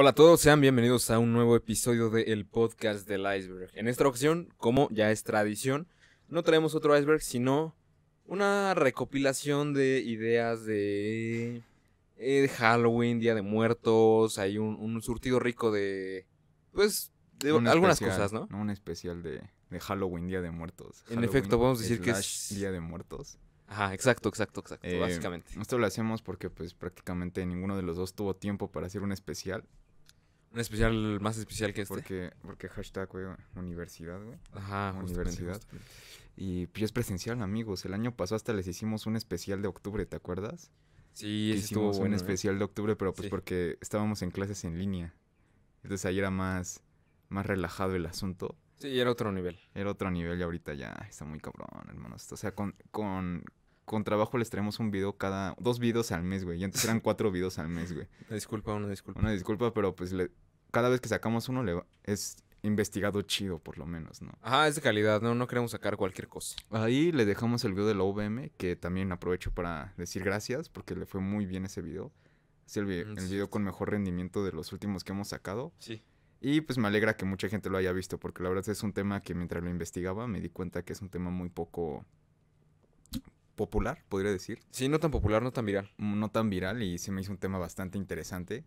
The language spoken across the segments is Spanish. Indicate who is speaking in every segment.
Speaker 1: Hola a todos, sean bienvenidos a un nuevo episodio del podcast del iceberg. En esta ocasión, como ya es tradición, no traemos otro iceberg, sino una recopilación de ideas de, eh, Halloween, Día de Muertos, hay un, surtido rico de, pues, de algunas cosas, ¿no? Un especial de, de, Halloween, Día de Muertos. en efecto, podemos decir que es... Día de Muertos. Ajá, exacto, exacto, exacto, eh, básicamente. Esto lo hacemos porque pues prácticamente ninguno de los dos tuvo tiempo para hacer un especial. Un especial más especial que este. Porque, porque hashtag, universidad, güey. Ajá, universidad. Y pues, es presencial, amigos. El año pasado hasta les hicimos un especial de octubre, ¿te acuerdas? Sí, hicimos estuvo un ¿eh? especial de octubre, pero pues porque estábamos en clases en línea. Entonces ahí era más, más relajado el asunto. Sí, era otro nivel. Era otro nivel y ahorita ya está muy cabrón, hermanos. O sea, con, con, con trabajo les traemos un video cada... Dos videos al mes, güey. Y antes eran cuatro videos al mes, güey. Una disculpa, una disculpa. Una disculpa, pero pues le, cada vez que sacamos uno le es investigado chido, por lo menos, ¿no? Ajá, es de calidad, ¿no? No queremos sacar cualquier cosa. Ahí le dejamos el video de la OVM, que también aprovecho para decir gracias, porque le fue muy bien ese video. Es el, mm, el video con mejor rendimiento de los últimos que hemos sacado. Sí. Y pues me alegra que mucha gente lo haya visto, porque la verdad es un tema que mientras lo investigaba me di cuenta que es un tema muy poco popular, podría decir. Sí, no tan popular, no tan viral. No tan viral y se me hizo un tema bastante interesante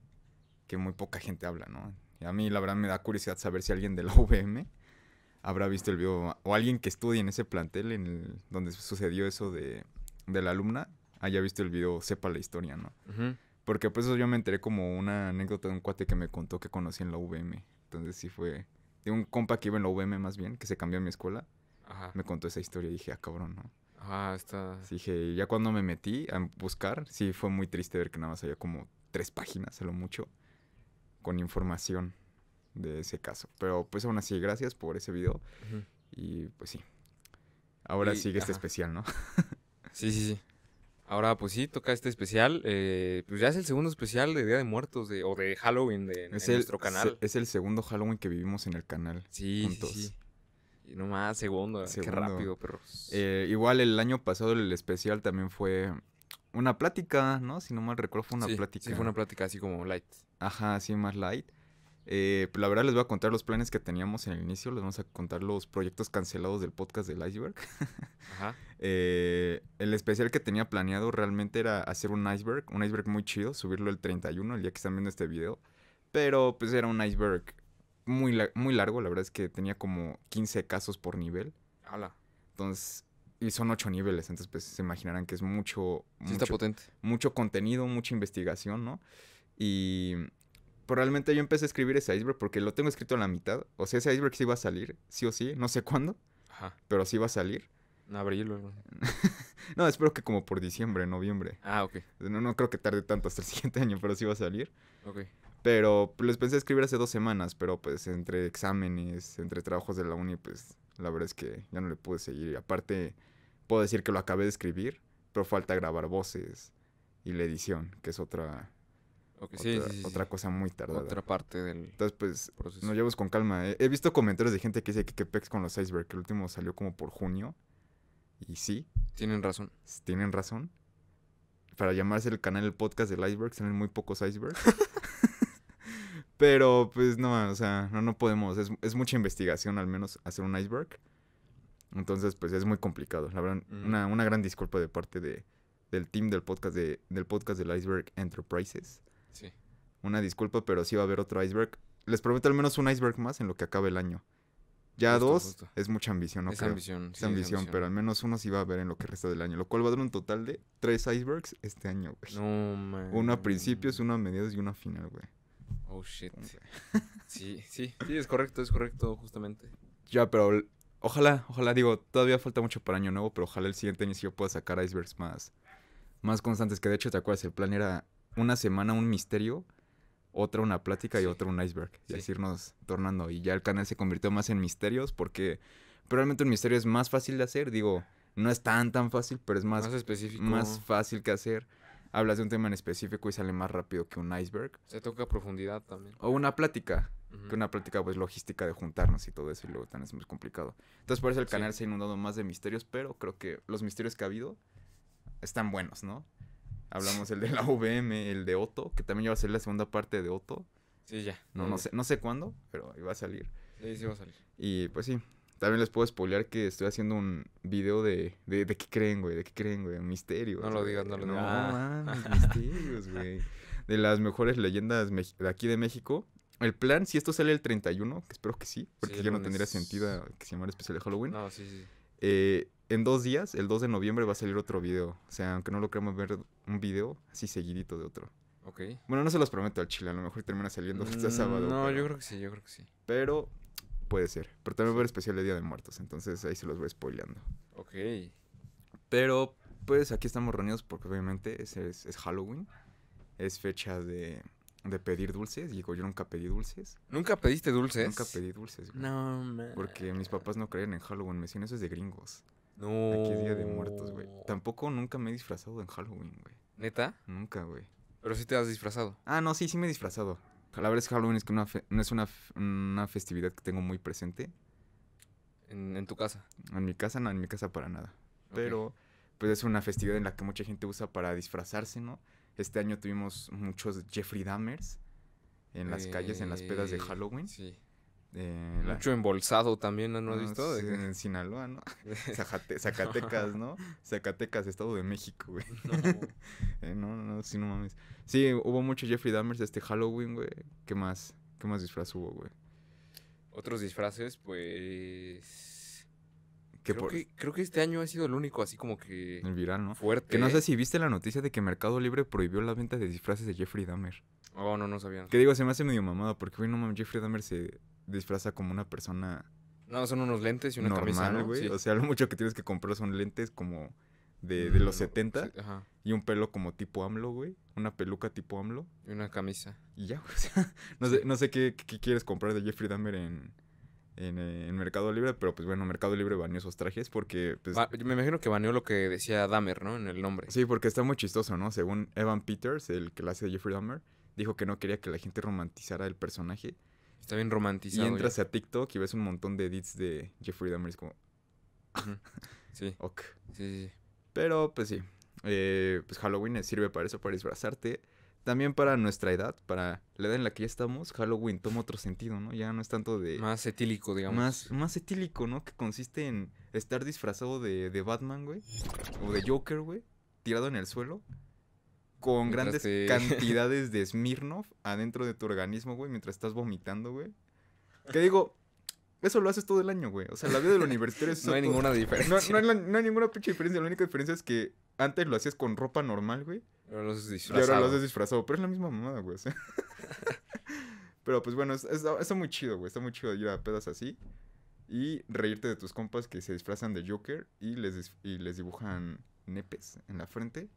Speaker 1: muy poca gente habla, ¿no? Y a mí la verdad me da curiosidad saber si alguien de la UVM habrá visto el video o alguien que estudie en ese plantel en el, donde sucedió eso de, de, la alumna haya visto el video, sepa la historia, ¿no? Porque pues yo me enteré como una anécdota de un cuate que me contó que conocí en la UVM. Entonces sí fue de un compa que iba en la UVM más bien, que se cambió a mi escuela. Me contó esa historia y dije, ah, cabrón, ¿no? Ah, está. dije, ya cuando me metí a buscar, sí fue muy triste ver que nada más había como tres páginas, a lo mucho con información de ese caso. Pero pues aún así, gracias por ese video. Y pues sí. Ahora sigue este especial, ¿no? sí, sí, sí. Ahora pues sí, toca este especial. Eh, pues ya es el segundo especial de Día de Muertos de, o de Halloween de, nuestro canal. es el segundo Halloween que vivimos en el canal. Sí, juntos. sí, Y nomás segundo, segundo. qué rápido, perros. Eh, igual el año pasado el especial también fue una plática, ¿no? Si no mal recuerdo, fue una plática. Sí, fue una plática así como light. Ajá, así más light. Eh, pues, la verdad les voy a contar los planes que teníamos en el inicio, les vamos a contar los proyectos cancelados del podcast del iceberg. Ajá. Eh, el especial que tenía planeado realmente era hacer un iceberg, un iceberg muy chido, subirlo el 31, el día que están viendo este video. Pero pues era un iceberg muy, muy largo, la verdad es que tenía como 15 casos por nivel. Ala. Entonces y son ocho niveles, entonces pues se imaginarán que es mucho... mucho está potente. Mucho contenido, mucha investigación, ¿no? Y probablemente realmente yo empecé a escribir ese iceberg porque lo tengo escrito en la mitad. O sea, ese iceberg sí va a salir, sí o sí, no sé cuándo, Ajá. pero sí va a salir. En abril ¿no? no, espero que como por diciembre, noviembre. Ah, ok. No, creo que tarde tanto hasta el siguiente año, pero sí va a salir. Ok. Pero pues, les a escribir hace dos semanas, pero pues entre exámenes, entre trabajos de la uni, pues la verdad es que ya no le pude seguir. Y aparte, puedo decir que lo acabé de escribir, pero falta grabar voces y la edición, que es otra, otra, cosa muy tardada. Otra parte del Entonces, pues, no nos llevamos con calma. ¿eh? He, visto comentarios de gente que dice que, que pex con los iceberg, que el último salió como por junio. Y sí. Tienen razón. Tienen razón. Para llamarse el canal el podcast del iceberg, salen muy pocos icebergs. pero, pues, no, o sea, no, no podemos. es mucha investigación, al menos, hacer un iceberg. Entonces, pues es muy complicado. La verdad, una, una, gran disculpa de parte de, del team del podcast, de, del podcast del Iceberg Enterprises. Sí. Una disculpa, pero sí va a haber otro iceberg. Les prometo al menos un iceberg más en lo que acabe el año. Ya dos es mucha ambición, ¿no? Es ambición. Sí, es ambición, pero al menos uno sí va a haber en lo que resta del año. Lo cual va a dar un total de tres icebergs este año, güey. No, man. Uno a principios, uno a mediados y uno a final, güey. Oh, shit. sí, sí, sí, es correcto, es correcto, justamente. Ya, pero Ojalá, ojalá, digo, todavía falta mucho para año nuevo, pero ojalá el siguiente año sí yo pueda sacar icebergs más, más constantes. Que de hecho, ¿te acuerdas? El plan era una semana un misterio, otra una plática y otra un iceberg. Y así irnos tornando. Y ya el canal se convirtió más en misterios porque probablemente un misterio es más fácil de hacer. Digo, no es tan, tan fácil, pero es más, más específico. Más fácil que hacer. Hablas de un tema en específico y sale más rápido que un iceberg. Se toca profundidad también. O una plática. Que una práctica pues logística de juntarnos y todo eso y luego también es muy complicado. Entonces por eso el canal se ha inundado más de misterios, pero creo que los misterios que ha habido están buenos, ¿no? Hablamos el de la VM, el de Otto, que también ya va a ser la segunda parte de Otto. Sí, ya. No, no, sé, no sé cuándo, pero iba a salir. Sí, sí va a salir. Y pues sí. También les puedo spoilear que estoy haciendo un video de, de, qué creen, güey, de qué creen, güey, un misterio. No lo digas, no lo digas. No, mames, misterios, güey. De las mejores leyendas de aquí de México el plan, si esto sale el 31, que espero que sí, porque ya no tendría sentido que se llamara especial de Halloween. No, sí, sí. Eh, en dos días, el 2 de noviembre, va a salir otro video. O sea, aunque no lo creamos ver un video así seguidito de otro. Ok. Bueno, no se los prometo al chile, a lo mejor termina saliendo este mm, sábado. No, yo creo que sí, yo creo que sí. Pero puede ser. Pero también va a haber especial de Día de Muertos, entonces ahí se los voy spoileando. Ok. Pero, pues aquí estamos reunidos porque obviamente es Halloween. Es fecha de de pedir dulces. Digo, yo nunca pedí dulces. ¿Nunca pediste dulces? Nunca pedí dulces. Güey. No, man. Porque mis papás no creían en Halloween. Me decían, eso es de gringos. No. Aquí es Día de Muertos, güey. Tampoco nunca me he disfrazado en Halloween, güey. ¿Neta? Nunca, güey. Pero sí te has disfrazado. Ah, no, sí, sí me he disfrazado. La verdad es que Halloween es que no es una, festividad que tengo muy presente. En, tu casa? En mi casa, no, en mi casa para nada. Pero, pues es una festividad en la que mucha gente usa para disfrazarse, ¿no? Este año tuvimos muchos Jeffrey Dammers en las calles, en las pedas de eh, Halloween. Sí. Eh, mucho embolsado también, ¿no, has ah, visto? en Sinaloa, ¿no? Zacatecas, ¿no? Zacatecas, Estado de México, güey. No. no, eh, sí, no mames. Sí, hubo mucho Jeffrey Dammers este Halloween, güey. ¿Qué más? ¿Qué más disfraz hubo, güey? Otros disfraces, pues creo, que, este año ha sido el único así como que... El viral, ¿no? Fuerte. Que no sé si viste la noticia de que Mercado Libre prohibió la venta de disfraces de Jeffrey Dahmer. Oh, no, no sabía. Que digo, se me hace medio mamado porque, güey, no mames, Jeffrey Dahmer se disfraza como una persona... No, son unos lentes y una camisa, güey. O sea, lo mucho que tienes que comprar son lentes como de, mm, los 70 ajá. y un pelo como tipo AMLO, güey. Una peluca tipo AMLO. Y una camisa. Y ya, o sea, no sé, qué, qué quieres comprar de Jeffrey Dahmer en en, eh, en, Mercado Libre, pero pues bueno, Mercado Libre baneó esos trajes porque... Pues, ah, me imagino que baneó lo que decía Dahmer, ¿no? En el nombre. Sí, porque está muy chistoso, ¿no? Según Evan Peters, el que la hace de Jeffrey Dahmer, dijo que no quería que la gente romantizara el personaje. Está bien romantizado. Y entras a TikTok y ves un montón de edits de Jeffrey Dahmer, es como... sí. ok. Sí, sí, sí. Pero pues sí, eh, pues Halloween sirve para eso, para disfrazarte también para nuestra edad, para la edad en la que ya estamos, Halloween toma otro sentido, ¿no? Ya no es tanto de... Más etílico, digamos. Más, más etílico, ¿no? Que consiste en estar disfrazado de, de Batman, güey. O de Joker, güey. Tirado en el suelo. Con grandes cantidades de Smirnoff adentro de tu organismo, güey. Mientras estás vomitando, güey. Que digo, eso lo haces todo el año, güey. O sea, la vida del universitario es... no hay ninguna diferencia. No, hay, no hay ninguna pinche diferencia. La única diferencia es que antes lo hacías con ropa normal, güey. Y ahora los disfrazado. pero es la misma mamada, güey. pero pues bueno, está muy chido, güey. Está muy chido ir a pedas así y reírte de tus compas que se disfrazan de Joker y les, les dibujan nepes en la frente.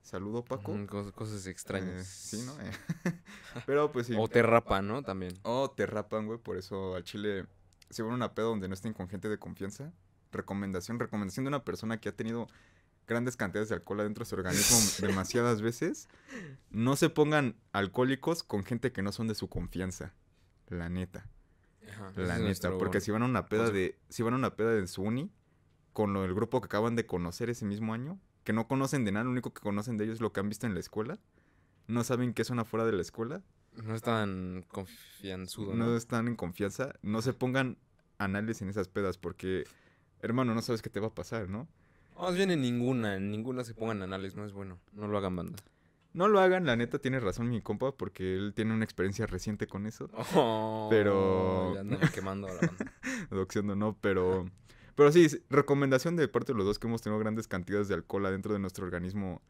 Speaker 1: Saludo, Paco. Mm, cosas, extrañas. Eh, sí, ¿no? pero pues sí. O te rapan, ¿no? También. O te rapan, güey. Por eso al chile, si van a una peda donde no estén con gente de confianza, recomendación, recomendación de una persona que ha tenido grandes cantidades de alcohol adentro de su organismo demasiadas veces, no se pongan alcohólicos con gente que no son de su confianza. La neta. la neta. Porque si van a una peda de. Si van a una peda de su uni, con lo del grupo que acaban de conocer ese mismo año, que no conocen de nada, lo único que conocen de ellos es lo que han visto en la escuela. No saben qué son afuera de la escuela. No están confianzudos. ¿no? están en confianza. No se pongan análisis en esas pedas porque, hermano, no sabes qué te va a pasar, ¿no? Más bien en ninguna, en ninguna se pongan análisis, no es bueno. No lo hagan banda. No lo hagan, la neta tiene razón mi compa, porque él tiene una experiencia reciente con eso. Oh, pero. Ya andan quemando a la banda. no, pero. Pero sí, recomendación de parte de los dos que hemos tenido grandes cantidades de alcohol adentro de nuestro organismo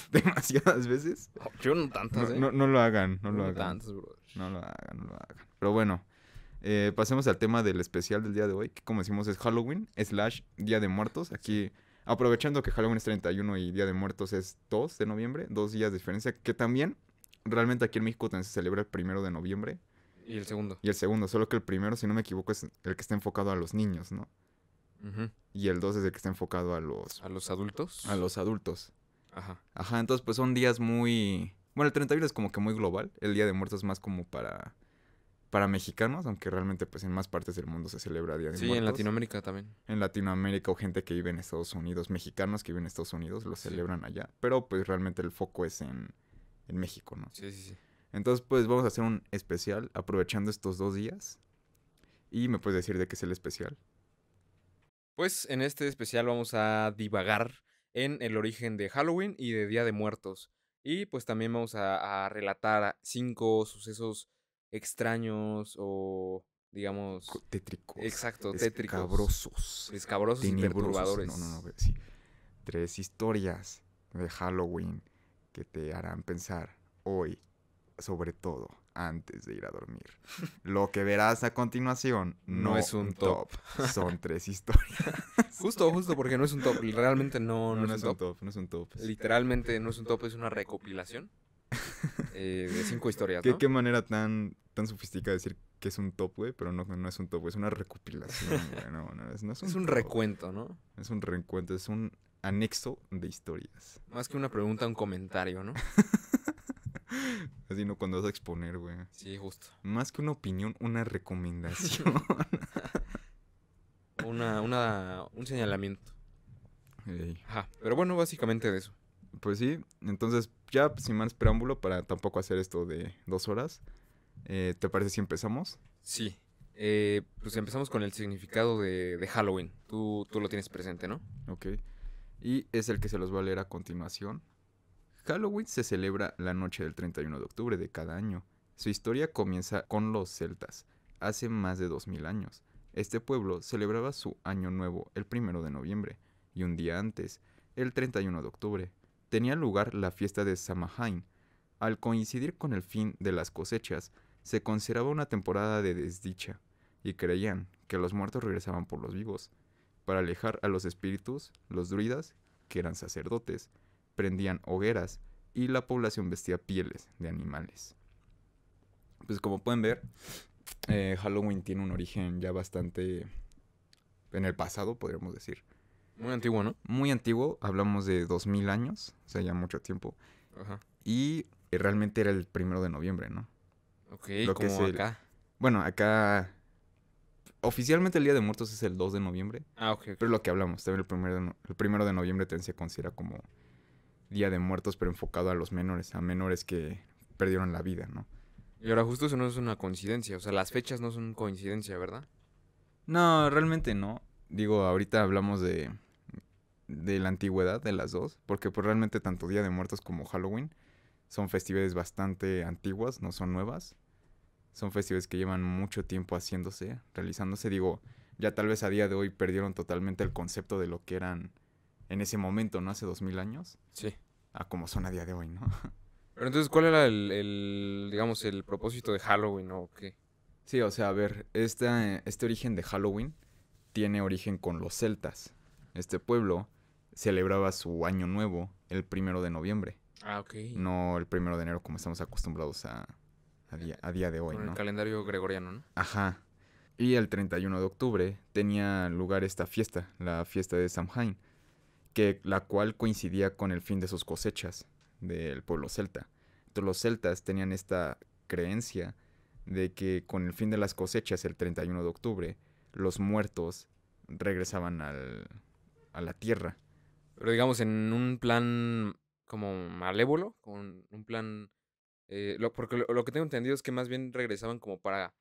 Speaker 1: demasiadas veces. Oh, yo no tantas, ¿eh? no, no, lo hagan, no, lo hagan. bro. No lo hagan, no lo hagan. Pero bueno, eh, pasemos al tema del especial del día de hoy, que como decimos es Halloween, slash Día de Muertos. Aquí Aprovechando que Halloween es 31 y Día de Muertos es 2 de noviembre, dos días de diferencia, que también realmente aquí en México también se celebra el primero de noviembre. Y el segundo. Y el segundo, solo que el primero, si no me equivoco, es el que está enfocado a los niños, ¿no? Y el 2 es el que está enfocado a los... A los adultos. A los adultos. Ajá. Ajá, entonces pues son días muy... Bueno, el 31 es como que muy global, el Día de Muertos es más como para para mexicanos, aunque realmente pues en más partes del mundo se celebra Día de Muertos. Sí, en Latinoamérica también. En Latinoamérica o gente que vive en Estados Unidos, mexicanos que viven en Estados Unidos, lo celebran allá, pero pues realmente el foco es en, México, ¿no? Sí, sí, sí. Entonces pues vamos a hacer un especial aprovechando estos dos días y me puedes decir de qué es el especial. Pues en este especial vamos a divagar en el origen de Halloween y de Día de Muertos y pues también vamos a relatar cinco sucesos extraños o digamos tétricos. Exacto, tétricos. Escabrosos. Escabrosos y perturbadores. No, no, no, sí. Tres historias de Halloween que te harán pensar hoy, sobre todo antes de ir a dormir. Lo que verás a continuación no, es un top. Son tres historias. Justo, justo, porque no es un top. Realmente no, es, un top. No es un top. Eh, Literalmente no es un top, es una recopilación eh, de cinco historias. ¿Qué, qué manera tan, tan sofisticada de decir que es un top, güey, pero no, no es un top, es una recopilación, güey. es, un, recuento, ¿no? Es un recuento, es un anexo de historias. Más que una pregunta, un comentario, ¿no? Así no cuando vas a exponer, güey. Sí, justo. Más que una opinión, una recomendación. una, una, un señalamiento. Ajá. Pero bueno, básicamente de eso. Pues sí, entonces ya sin más preámbulo para tampoco hacer esto de dos horas, eh, ¿te parece si empezamos? Sí, eh, pues empezamos con el significado de, Halloween. Tú, tú lo tienes presente, ¿no? Ok, y es el que se los va a leer a continuación. Halloween se celebra la noche del 31 de octubre de cada año. Su historia comienza con los celtas, hace más de 2000 años. Este pueblo celebraba su año nuevo el primero de noviembre y un día antes, el 31 de octubre, tenía lugar la fiesta de Samhain. Al coincidir con el fin de las cosechas, se consideraba una temporada de desdicha, y creían que los muertos regresaban por los vivos. Para alejar a los espíritus, los druidas, que eran sacerdotes, prendían hogueras y la población vestía pieles de animales. Pues como pueden ver, eh, Halloween tiene un origen ya bastante en el pasado, podríamos decir. Muy antiguo, ¿no? Muy antiguo, hablamos de 2000 años, o sea, ya mucho tiempo. Ajá. Y eh, realmente era el primero de noviembre, ¿no? Ok, Lo como que acá. Bueno, acá oficialmente el Día de Muertos es el 2 de noviembre. Ah, ok. okay. Pero lo que hablamos, también el primero, el primero de noviembre también se considera como Día de Muertos, pero enfocado a los menores, a menores que perdieron la vida, ¿no? Y ahora justo eso no es una coincidencia, o sea, las fechas no son coincidencia, ¿verdad? No, realmente no. Digo, ahorita hablamos de de la antigüedad de las dos, porque pues realmente tanto Día de Muertos como Halloween son festividades bastante antiguas, no son nuevas. Son festivales que llevan mucho tiempo haciéndose, realizándose. Digo, ya tal vez a día de hoy perdieron totalmente el concepto de lo que eran en ese momento, ¿no? Hace dos mil años. Sí. A como son a día de hoy, ¿no? Pero entonces, ¿cuál era el, digamos, el propósito de Halloween o qué? Sí, o sea, a ver, este origen de Halloween tiene origen con los celtas. Este pueblo celebraba su año nuevo el primero de noviembre. Ah, ok. No el primero de enero como estamos acostumbrados a, día, de hoy, Con el calendario gregoriano, ¿no? Ajá. Y el 31 de octubre tenía lugar esta fiesta, la fiesta de Samhain, que, la cual coincidía con el fin de sus cosechas del pueblo celta. Entonces los celtas tenían esta creencia de que con el fin de las cosechas, el 31 de octubre, los muertos regresaban al, a la tierra pero digamos en un plan como malévolo, con un plan... Eh, porque lo, lo, que tengo entendido es que más bien regresaban como para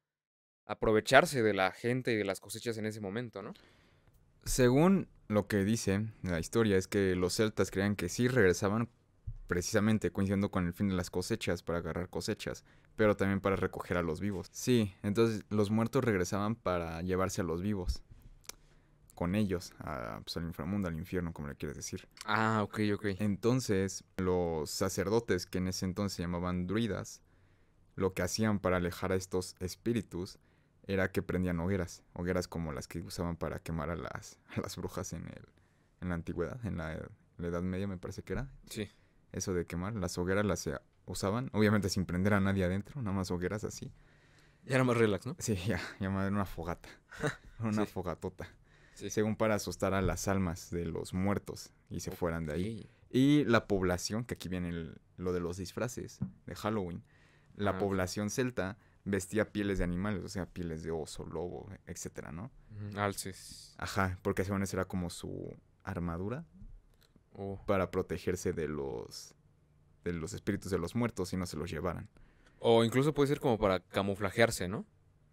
Speaker 1: aprovecharse de la gente y de las cosechas en ese momento, ¿no? Según lo que dice la historia es que los celtas creían que sí regresaban precisamente coincidiendo con el fin de las cosechas para agarrar cosechas, pero también para recoger a los vivos. Sí, entonces los muertos regresaban para llevarse a los vivos con ellos a, pues, al inframundo, al infierno, como le quieres decir. Ah, ok, ok. Entonces, los sacerdotes, que en ese entonces se llamaban druidas, lo que hacían para alejar a estos espíritus era que prendían hogueras, hogueras como las que usaban para quemar a las, a las brujas en, en la antigüedad, en la, Edad Media me parece que era. Sí. Eso de quemar, las hogueras las usaban, obviamente sin prender a nadie adentro, nada más hogueras así. Ya era más relax, ¿no? Sí, ya, ya una fogata, una fogatota según para asustar a las almas de los muertos y se fueran de ahí. Y la población, que aquí viene lo de los disfraces de Halloween, la población celta vestía pieles de animales, o sea, pieles de oso, lobo, etcétera, ¿no? Alces. Ajá, porque según eso era como su armadura oh. para protegerse de los de los espíritus de los muertos y no se los llevaran. O incluso puede ser como para camuflajearse, ¿no?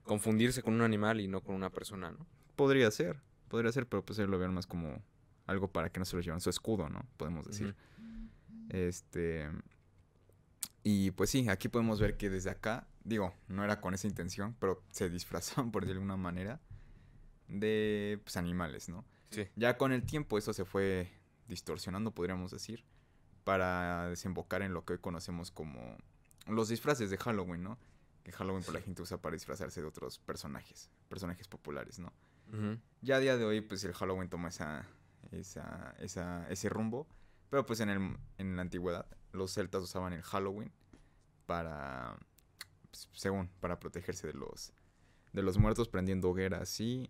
Speaker 1: Confundirse con un animal y no con una persona, ¿no? Podría ser podría ser, pero pues ellos lo vieron más como algo para que no se los llevan su escudo, ¿no? Podemos decir. Este. Y pues sí, aquí podemos ver que desde acá, digo, no era con esa intención, pero se disfrazaban, por alguna manera, de pues, animales, ¿no? Sí. Ya con el tiempo eso se fue distorsionando, podríamos decir, para desembocar en lo que hoy conocemos como los disfraces de Halloween, ¿no? Que Halloween pues, la gente usa para disfrazarse de otros personajes, personajes populares, ¿no? Ya a día de hoy, pues el Halloween toma esa, ese rumbo. Pero pues en, el, en la antigüedad, los celtas usaban el Halloween para, pues, según, para protegerse de los, de los muertos, prendiendo hogueras y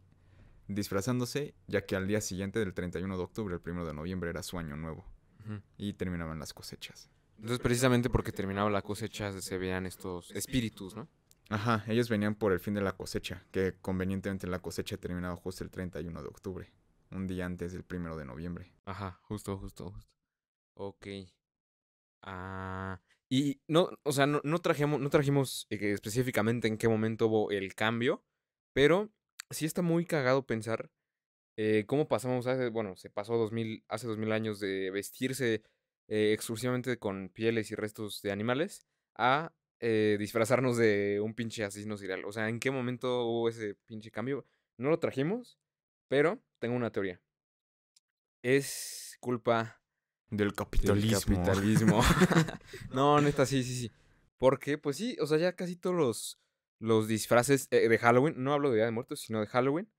Speaker 1: disfrazándose, ya que al día siguiente del 31 de octubre, el 1 de noviembre, era su año nuevo. Y terminaban las cosechas. Entonces, precisamente porque terminaba la cosecha, se veían estos espíritus, ¿no? Ajá, ellos venían por el fin de la cosecha, que convenientemente la cosecha ha terminado justo el 31 de octubre, un día antes del primero de noviembre. Ajá, justo, justo, justo. Ok. Ah, y no, o sea, no, no trajimos, no trajimos eh, específicamente en qué momento hubo el cambio, pero sí está muy cagado pensar eh, cómo pasamos, bueno, se pasó 2000, hace 2000 años de vestirse eh, exclusivamente con pieles y restos de animales a eh, disfrazarnos de un pinche asesino serial. O sea, ¿en qué momento hubo ese pinche cambio? No lo trajimos, pero tengo una teoría. Es culpa del capitalismo. No, no, está así sí, sí. Porque, pues sí, o sea, ya casi todos los, los disfraces eh, de Halloween, no hablo de Día de Muertos, sino de Halloween,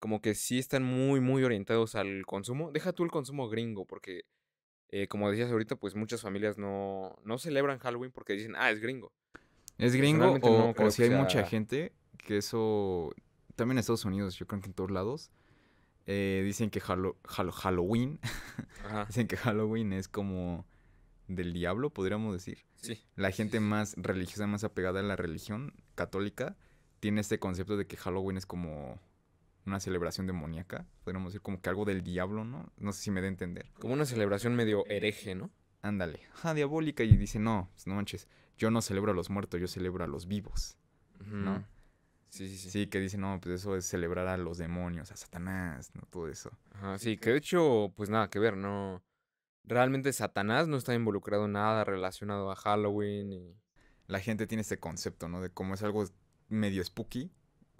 Speaker 1: como que sí están muy, muy orientados al consumo. Deja tú el consumo gringo, porque eh, como decías ahorita, pues muchas familias no, no celebran Halloween porque dicen, ah, es gringo. Es gringo o, si hay mucha gente que eso, también en Estados Unidos, yo creo que en todos lados, eh, dicen que Halloween, dicen que Halloween es como del diablo, podríamos decir. La gente más religiosa, más apegada a la religión católica, tiene este concepto de que Halloween es como una celebración demoníaca, podríamos decir como que algo del diablo, ¿no? No sé si me da a entender. Como una celebración medio hereje, ¿no? Ándale, Ah, diabólica, y dice, no, pues no manches, yo no celebro a los muertos, yo celebro a los vivos, ¿no? Sí, sí, sí. Sí, que dice, no, pues eso es celebrar a los demonios, a Satanás, ¿no? Todo eso. Ajá, sí, que de hecho, pues nada que ver, ¿no? Realmente Satanás no está involucrado en nada relacionado a Halloween y... La gente tiene este concepto, ¿no? De cómo es algo medio spooky,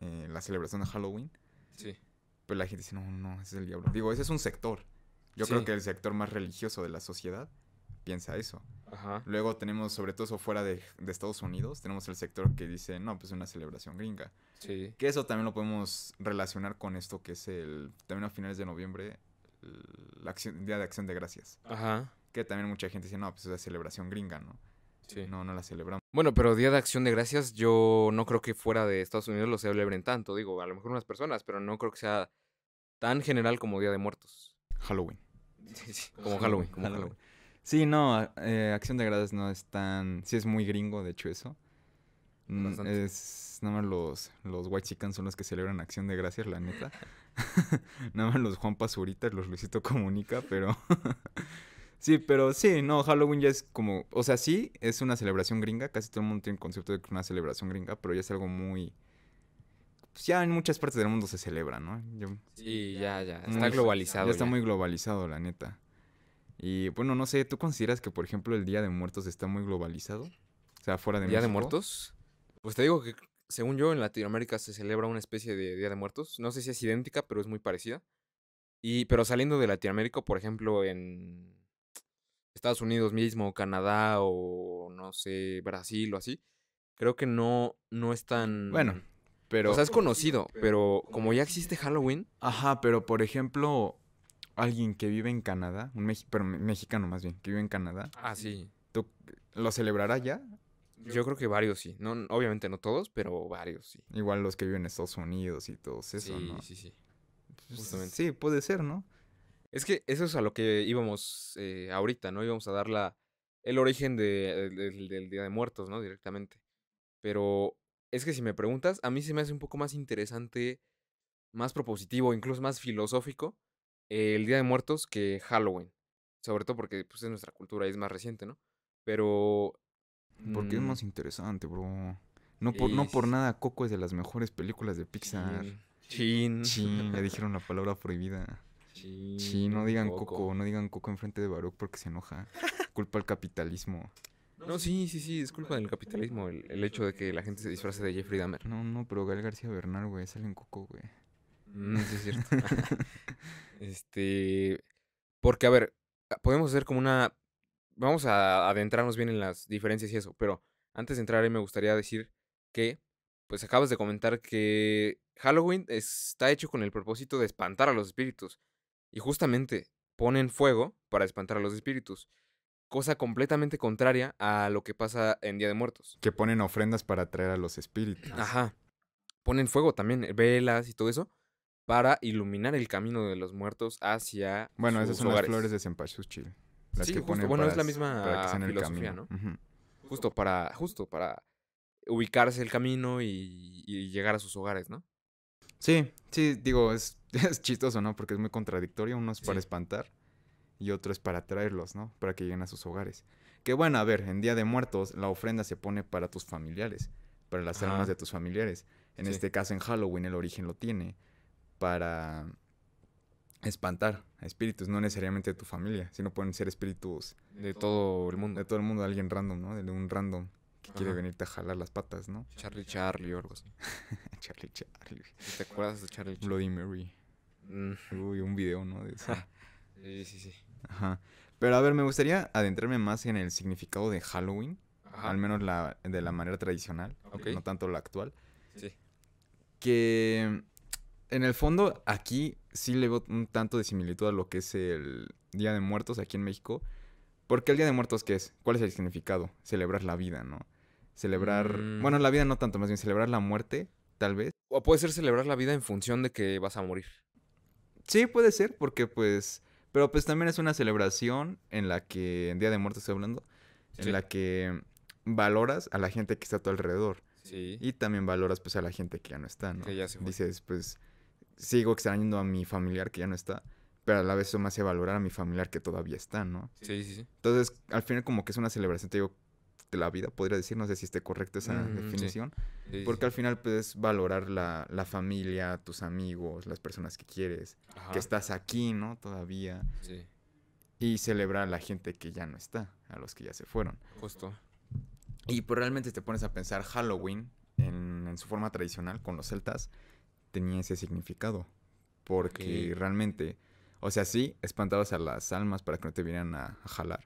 Speaker 1: eh, la celebración de Halloween, Sí. Pero la gente dice, no, no, ese es el diablo. Digo, ese es un sector. Yo creo que el sector más religioso de la sociedad piensa eso. Ajá. Luego tenemos, sobre todo eso fuera de, Estados Unidos, tenemos el sector que dice, no, pues es una celebración gringa. Sí. Que eso también lo podemos relacionar con esto que es el, también a finales de noviembre, el, Día de Acción de Gracias. Ajá. Que también mucha gente dice, no, pues es una celebración gringa, ¿no? Sí. No, no la celebramos. Bueno, pero Día de Acción de Gracias, yo no creo que fuera de Estados Unidos lo celebren tanto. Digo, a lo mejor unas personas, pero no creo que sea tan general como Día de Muertos. Halloween. Sí, sí, como Halloween. Sí, no, eh, Acción de Gracias no es tan. Sí, es muy gringo, de hecho, eso. Es mm, nada más los, los White Chicans son los que celebran Acción de Gracias, la neta. nada más los Juan Pazurita, los Luisito Comunica, pero Sí, pero sí, no, Halloween ya es como, o sea, sí, es una celebración gringa, casi todo el mundo tiene el concepto de que es una celebración gringa, pero ya es algo muy... Pues ya en muchas partes del mundo se celebra, ¿no? sí, ya, ya, está globalizado. Ya, está muy globalizado, la neta. Y bueno, no sé, ¿tú consideras que, por ejemplo, el Día de Muertos está muy globalizado? O sea, fuera de ¿Día de Muertos? Pues te digo que, según yo, en Latinoamérica se celebra una especie de Día de Muertos. No sé si es idéntica, pero es muy parecida. Y, pero saliendo de Latinoamérica, por ejemplo, en Estados Unidos mismo, Canadá o no sé, Brasil o así, creo que no, no es tan... Bueno, pero... O sea, es conocido, pero como ya existe Halloween... Ajá, pero por ejemplo, alguien que vive en Canadá, un pero mexicano más bien, que vive en Canadá... Ah, sí. ¿Tú lo celebrará ya? Yo creo que varios sí. No, obviamente no todos, pero varios sí. Igual los que viven en Estados Unidos y todo eso, ¿no? Sí, sí, sí. Pues Justamente. Sí, puede ser, ¿no? Es que eso es a lo que íbamos eh, ahorita, ¿no? Íbamos a dar la, el origen del Día de Muertos, ¿no? Directamente. Pero es que si me preguntas, a mí se me hace un poco más interesante, más propositivo, incluso más filosófico, el Día de Muertos que Halloween. Sobre todo porque pues, es nuestra cultura y es más reciente, ¿no? Pero... Porque es mm más interesante, bro. No por, no por nada Coco es de las mejores películas de Pixar. Chin. Me dijeron la palabra prohibida. Sí, no digan Coco. no digan Coco enfrente de Baruch porque se enoja. Culpa al capitalismo. No, sí, sí, sí, es culpa del capitalismo el, hecho de que la gente se disfrace de Jeffrey Dahmer. No, no, pero Gael García Bernal, güey, sale en Coco, güey. No, mm, es cierto. este. Porque, a ver, podemos hacer como una. Vamos a adentrarnos bien en las diferencias y eso, pero antes de entrar ahí me gustaría decir que, pues acabas de comentar que Halloween está hecho con el propósito de espantar a los espíritus. Y justamente ponen fuego para espantar a los espíritus. Cosa completamente contraria a lo que pasa en Día de Muertos. Que ponen ofrendas para atraer a los espíritus. Ajá. Ponen fuego también, eh, velas y todo eso, para iluminar el camino de los muertos hacia. Bueno, esas son las flores de Cempasúchil. Las sí, justo. bueno, es la misma filosofía, ¿no? Justo para. Justo para ubicarse el camino y llegar a sus hogares, ¿no? Sí, sí, digo, es, chistoso, ¿no? Porque es muy contradictorio. Uno es para espantar y otro es para atraerlos, ¿no? Para que lleguen a sus hogares. Que bueno, a ver, en Día de Muertos la ofrenda se pone para tus familiares, para las almas de tus familiares. En este caso, en Halloween, el origen lo tiene para espantar a espíritus, no necesariamente de tu familia, sino pueden ser espíritus de todo el mundo. De todo el mundo, alguien random, ¿no? De un random que quiere venirte a jalar las patas, ¿no? Charlie Charlie o algo así. Charlie Charlie. ¿Te acuerdas de Charlie Charlie? Bloody Mary. Mm. Uy, un video, ¿no? Ah, sí, sí, sí. Ajá. Pero a ver, me gustaría adentrarme más en el significado de Halloween. Al menos la, de la manera tradicional, no tanto la actual. Sí. Que en el fondo aquí sí le veo un tanto de similitud a lo que es el Día de Muertos aquí en México. Porque el Día de Muertos, ¿qué es? ¿Cuál es el significado? Celebrar la vida, ¿no? Celebrar, mm. bueno, la vida no tanto, más bien celebrar la muerte, tal vez. O puede ser celebrar la vida en función de que vas a morir. Sí, puede ser, porque pues, pero pues también es una celebración en la que, en Día de Muertos estoy hablando, en la que valoras a la gente que está a tu alrededor. Sí. Y también valoras pues a la gente que ya no está, ¿no? Que ya se Dices, pues, sigo extrañando a mi familiar que ya no está pero a la vez eso más hace valorar a mi familiar que todavía está, ¿no? Sí, sí, sí. Entonces, al final como que es una celebración, te digo, de la vida, podría decir, no sé si esté correcta esa definición, porque al final puedes valorar la, la, familia, tus amigos, las personas que quieres, que estás aquí, ¿no? Todavía. Sí. Y celebrar a la gente que ya no está, a los que ya se fueron. Justo. Y pues realmente te pones a pensar Halloween en, su forma tradicional con los celtas tenía ese significado, porque realmente o sea, sí, espantabas a las almas para que no te vinieran a, jalar,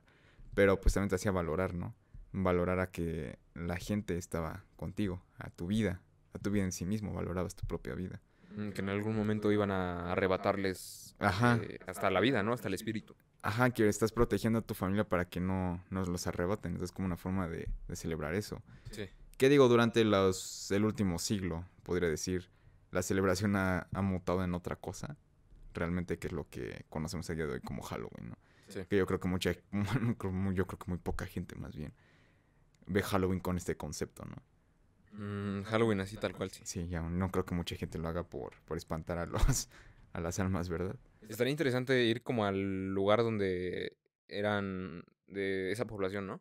Speaker 1: pero pues también te hacía valorar, ¿no? Valorar a que la gente estaba contigo, a tu vida, a tu vida en sí mismo, valorabas tu propia vida. Mm, que en algún momento iban a arrebatarles eh, hasta la vida, ¿no? Hasta el espíritu. Ajá, que estás protegiendo a tu familia para que no nos los arrebaten. Entonces, es como una forma de, celebrar eso. Sí. ¿Qué digo? Durante los, el último siglo, podría decir, la celebración ha mutado en otra cosa realmente que es lo que conocemos a día de hoy como Halloween, ¿no? Sí. Que yo creo que mucha, yo creo que muy poca gente más bien ve Halloween con este concepto, ¿no? Mm, Halloween así tal cual, sí. Sí, ya no creo que mucha gente lo haga por, por espantar a los a las almas, ¿verdad? Estaría interesante ir como al lugar donde eran de esa población, ¿no?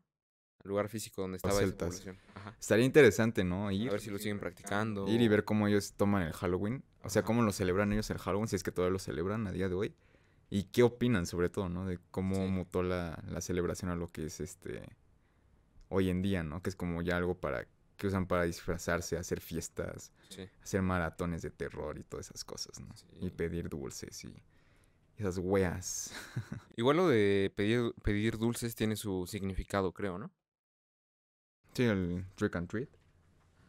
Speaker 1: lugar físico donde estaba esa población. Estaría interesante, ¿no? a ver si lo siguen practicando. Ir y ver cómo ellos toman el Halloween o sea, cómo lo celebran ellos el Halloween, si es que todavía lo celebran a día de hoy. Y qué opinan sobre todo, ¿no? De cómo mutó la, la, celebración a lo que es este hoy en día, ¿no? Que es como ya algo para que usan para disfrazarse, hacer fiestas, hacer maratones de terror y todas esas cosas, ¿no? Y pedir dulces y esas weas. Igual lo de pedir, pedir dulces tiene su significado, creo, ¿no? Sí, el trick and treat.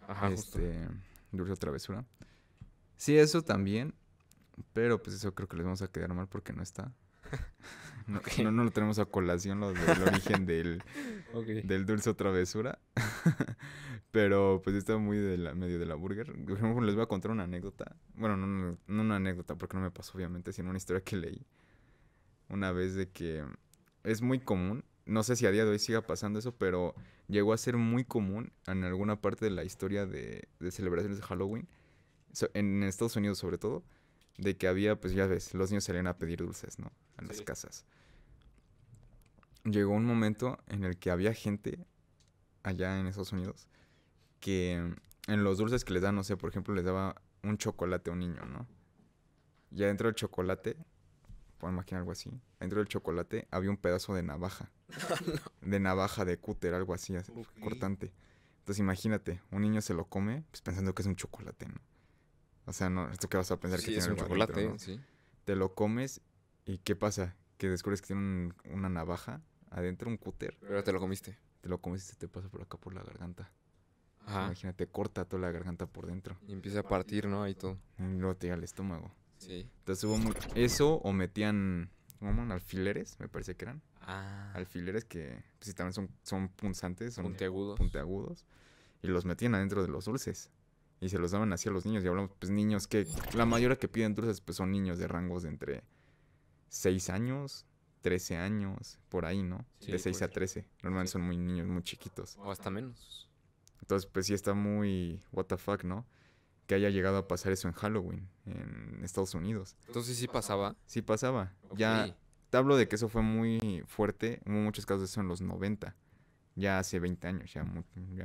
Speaker 1: Ajá. Este, dulce o travesura. Sí, eso también. Pero pues eso creo que les vamos a quedar mal porque no está. No, lo tenemos a colación lo del origen del, del dulce o travesura. Pero pues está muy de medio de la burger. Les voy a contar una anécdota. Bueno, no, una anécdota porque no me pasó obviamente, sino una historia que leí una vez de que es muy común. No sé si a día de hoy siga pasando eso, pero llegó a ser muy común en alguna parte de la historia de celebraciones de Halloween en Estados Unidos sobre todo, de que había, pues ya ves, los niños salían a pedir dulces, ¿no? A las casas. Llegó un momento en el que había gente allá en Estados Unidos que en los dulces que les dan, no sé, por ejemplo, les daba un chocolate a un niño, ¿no? Y adentro del chocolate, Puedo imaginar algo así, Adentro del chocolate había un pedazo de navaja. De navaja, de cúter, algo así, cortante. Entonces imagínate, un niño se lo come pues, pensando que es un chocolate, ¿no? O sea, no, esto que vas a pensar que tiene un chocolate, sí. Te lo comes y ¿qué pasa? Que descubres que tiene una navaja adentro, un cúter. Pero te lo comiste. Te lo comiste y te pasa por acá por la garganta. Ajá. Imagínate, corta toda la garganta por dentro. Y empieza a partir, ¿no? Ahí todo. Y luego te llega al estómago. Sí. Entonces hubo mucho. Eso o metían, ¿cómo? Alfileres, me parece que eran. Ah. Alfileres que, pues, también son, son punzantes, son puntiagudos. puntiagudos. Y los metían adentro de los dulces y se los daban así a los niños. Y hablamos, pues niños que la mayoría que piden dulces pues son niños de rangos de entre 6 años, 13 años, por ahí, ¿no? de 6 a 13. Pues. Normalmente son muy niños muy chiquitos. O hasta menos. Entonces, pues sí está muy what the fuck, ¿no? Que haya llegado a pasar eso en Halloween en Estados Unidos. Entonces sí pasaba. Sí pasaba. Ya te hablo de que eso fue muy fuerte. Hubo muchos casos de eso en los 90. Ya hace 20 años, ya,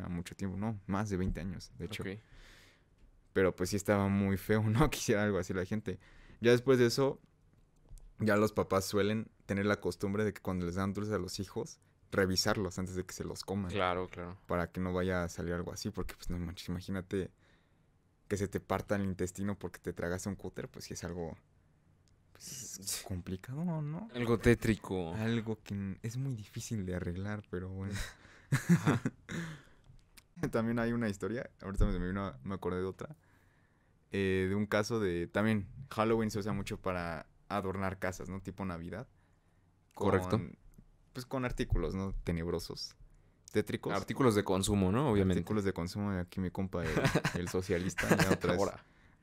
Speaker 1: mucho tiempo, no, más de 20 años, de hecho. Okay. Pero pues sí estaba muy feo, no quisiera algo así la gente. Ya después de eso, ya los papás suelen tener la costumbre de que cuando les dan dulces a los hijos, revisarlos antes de que se los coman. Claro, claro. Para que no vaya a salir algo así, porque pues no manches, imagínate que se te parta el intestino porque te tragaste un cúter, pues sí es algo pues, complicado, ¿no? Algo tétrico. Algo que es muy difícil de arreglar, pero bueno. también hay una historia, ahorita me, me acordé de otra, eh, de un caso de, también Halloween se usa mucho para adornar casas, ¿no? Tipo Navidad. Correcto. Pues con artículos, ¿no? Tenebrosos. Tétricos. Artículos de consumo, ¿no? Obviamente. Artículos de consumo, aquí mi compa, el, socialista, ya otra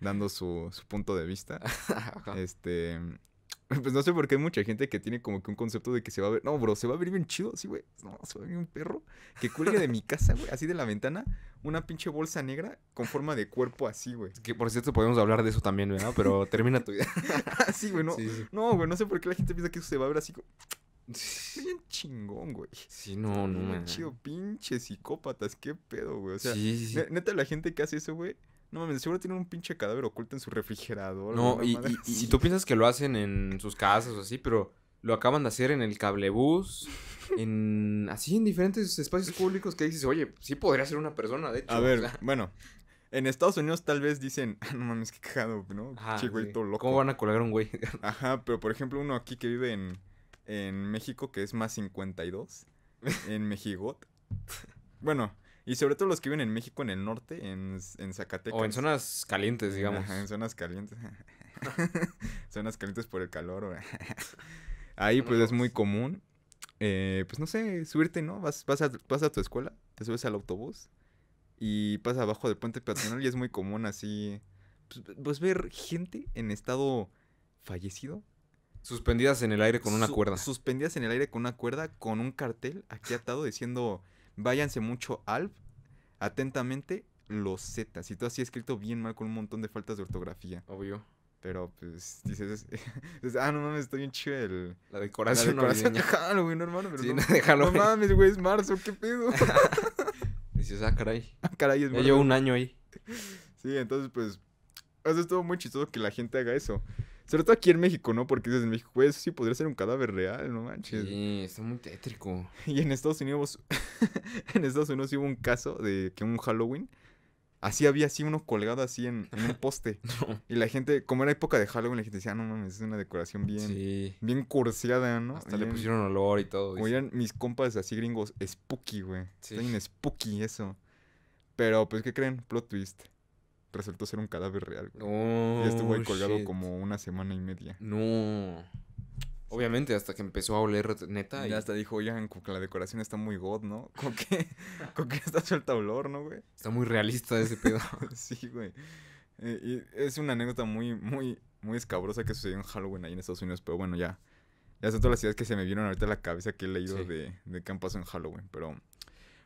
Speaker 1: dando su, su punto de vista. este, Pues no sé por qué hay mucha gente que tiene como que un concepto de que se va a ver. No, bro, se va a ver bien chido, así, güey. No, se va a ver un perro que cuelgue de mi casa, güey, así de la ventana, una pinche bolsa negra con forma de cuerpo así, güey. Es que por cierto podemos hablar de eso también, ¿verdad? Pero termina tu idea. Sí, güey, no. No, güey, no sé por qué la gente piensa que eso se va a ver así como. Bien chingón, güey. Sí, no, no, Chido, pinches psicópatas, qué pedo, güey. O sea, neta, la gente que hace eso, güey, no mames, seguro tienen un pinche cadáver oculto en su refrigerador. No, y, y, tú piensas que lo hacen en sus casas o así, pero lo acaban de hacer en el cablebús, en así en diferentes espacios públicos que dices, oye, sí podría ser una persona, de hecho. A ver, bueno, en Estados Unidos tal vez dicen, ah, no mames, qué cagado, ¿no? todo loco. ¿Cómo van a colgar a un güey? Ajá, pero por ejemplo, uno aquí que vive en, en México, que es más 52, en Mejigot. Bueno, y sobre todo los que viven en México, en el norte, en, en Zacatecas. O en zonas calientes, digamos. en zonas calientes. zonas calientes por el calor. Ahí pues es muy común. Eh, pues no sé, subirte, ¿no? Vas, vas, a, tu escuela, te subes al autobús y pasa abajo del puente peatonal y es muy común así. Pues, pues ver gente en estado fallecido Suspendidas en el aire con una cuerda. Suspendidas en el aire con una cuerda, con un cartel aquí atado diciendo Váyanse mucho alp, atentamente los Z. Si todo así escrito bien mal con un montón de faltas de ortografía. Obvio. Pero pues dices, ah, no mames, estoy bien chido el. La decoración. La decoración de no hermano. Pero sí, no, mames, güey, es marzo, qué pedo. dices, ah, caray. Ah, caray, es llevo un año ahí. Sí, entonces pues. Eso estuvo muy chistoso que la gente haga eso. Sobre todo aquí en México, ¿no? Porque dices en México, güey, eso sí podría ser un cadáver real, no manches. Sí, está muy tétrico. Y en Estados Unidos, en Estados Unidos hubo un caso de que un Halloween, así había así uno colgado así en, un poste. Y la gente, como era época de Halloween, la gente decía, no mames, es una decoración bien, bien curseada, ¿no? Hasta le pusieron olor y todo. Como eran mis compas así gringos, spooky, güey. Sí. Está spooky eso. Pero, pues, ¿qué creen? Plot twist resultó ser un cadáver real. y estuvo ahí colgado como una semana y media. No. Obviamente, hasta que empezó a oler neta. Y... hasta dijo, oigan, que la decoración está muy god, ¿no? ¿Con qué? ¿Con qué está suelta olor, ¿no, güey? Está muy realista ese pedo. sí, güey. y es una anécdota muy, muy, muy escabrosa que sucedió en Halloween ahí en Estados Unidos. Pero bueno, ya. Ya son todas las ideas que se me vieron ahorita a la cabeza que he leído de, de qué han pasado en Halloween. Pero,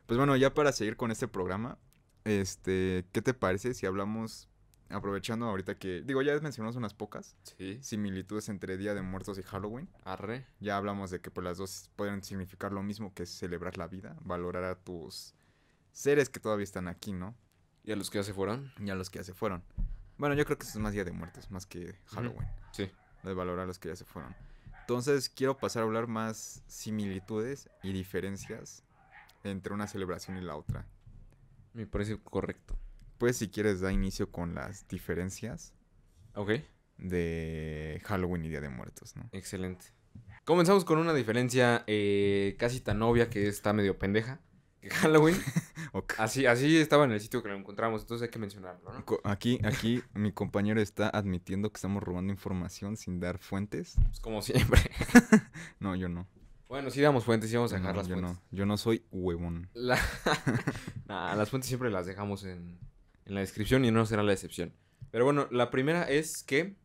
Speaker 1: pues bueno, ya para seguir con este programa, este, ¿qué te parece si hablamos, aprovechando ahorita que, digo, ya mencionamos unas pocas similitudes entre Día de Muertos y Halloween? Arre. Ya hablamos de que pues, las dos pueden significar lo mismo, que celebrar la vida, valorar a tus seres que todavía están aquí, ¿no? Y a los que ya se fueron. Y a los que ya se fueron. Bueno, yo creo que eso es más Día de Muertos, más que Halloween. Sí. De valorar a los que ya se fueron. Entonces, quiero pasar a hablar más similitudes y diferencias entre una celebración y la otra. Me parece correcto. Pues si quieres da inicio con las diferencias. Ok. De Halloween y Día de Muertos, ¿no? Excelente. Comenzamos con una diferencia eh, casi tan obvia que está medio pendeja. Que Halloween. así, así estaba en el sitio que lo encontramos, entonces hay que mencionarlo, ¿no? Aquí, aquí mi compañero está admitiendo que estamos robando información sin dar fuentes. Pues, como siempre. no, yo no. Bueno, sí damos fuentes, sí vamos a dejar las yo fuentes. No, yo no soy huevón. las fuentes siempre las dejamos en, la descripción y no será la excepción. Pero bueno, la primera es que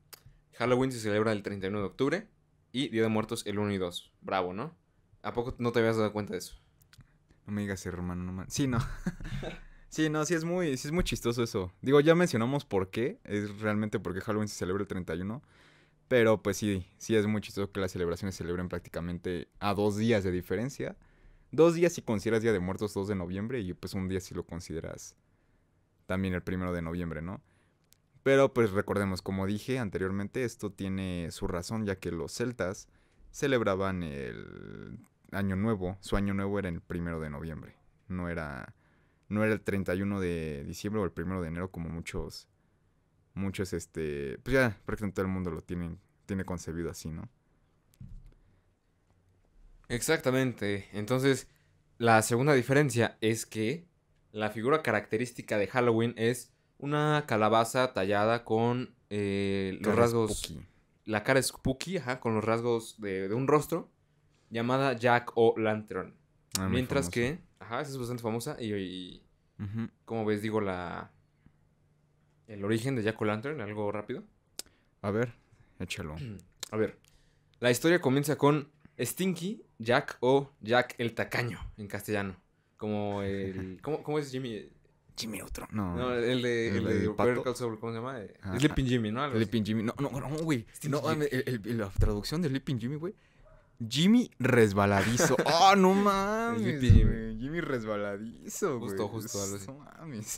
Speaker 1: Halloween se celebra el 31 de octubre y Día de Muertos el 1 y 2. Bravo, ¿no? ¿A poco no te habías dado cuenta de eso? No me digas, hermano. No me... Sí, no. sí, no, sí es, muy, sí es muy chistoso eso. Digo, ya mencionamos por qué. Es realmente porque Halloween se celebra el 31. Pero pues sí, sí es muy chistoso que las celebraciones se celebren prácticamente a dos días de diferencia. Dos días si consideras Día de Muertos 2 de noviembre y pues un día si lo consideras también el primero de noviembre, ¿no? Pero pues recordemos, como dije anteriormente, esto tiene su razón ya que los celtas celebraban el año nuevo, su año nuevo era el primero de noviembre, no era, no era el 31 de diciembre o el primero de enero como muchos muchos, este, pues ya prácticamente todo el mundo lo tiene, tiene concebido así, ¿no? Exactamente. Entonces, la segunda diferencia es que la figura característica de Halloween es una calabaza tallada con eh, los rasgos... Spooky. La cara spooky, ajá, con los rasgos de, de un rostro, llamada Jack o Lantern. Ah, Mientras que, ajá, esa es bastante famosa y, como ves, digo, la, el origen de Jack O'Lantern, algo rápido. A ver, échalo. A ver, la historia comienza con Stinky, Jack o Jack el tacaño en castellano. Como el. ¿Cómo, es Jimmy? Jimmy otro.
Speaker 2: No, el de. El, el de, ¿Cómo se llama? Sleeping Jimmy, ¿no? Sleeping
Speaker 1: Jimmy. No, no, no, güey. No, la traducción de Sleeping Jimmy, güey, Jimmy resbaladizo. ¡Oh, no mames! Jimmy, resbaladizo, güey. Justo, justo.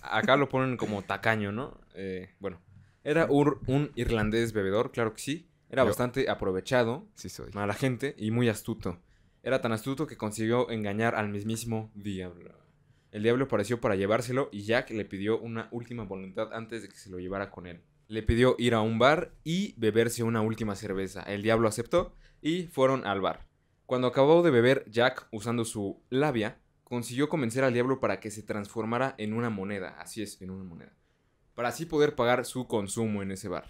Speaker 1: Acá lo ponen como tacaño, ¿no? Eh, bueno, era un, irlandés bebedor, claro que sí. Era bastante aprovechado. Sí, soy. Mala gente y muy astuto. Era tan astuto que consiguió engañar al mismísimo diablo. El diablo apareció para llevárselo y Jack le pidió una última voluntad antes de que se lo llevara con él le pidió ir a un bar y beberse una última cerveza. El diablo aceptó y fueron al bar. Cuando acabó de beber, Jack, usando su labia, consiguió convencer al diablo para que se transformara en una moneda. Así es, en una moneda. Para así poder pagar su consumo en ese bar.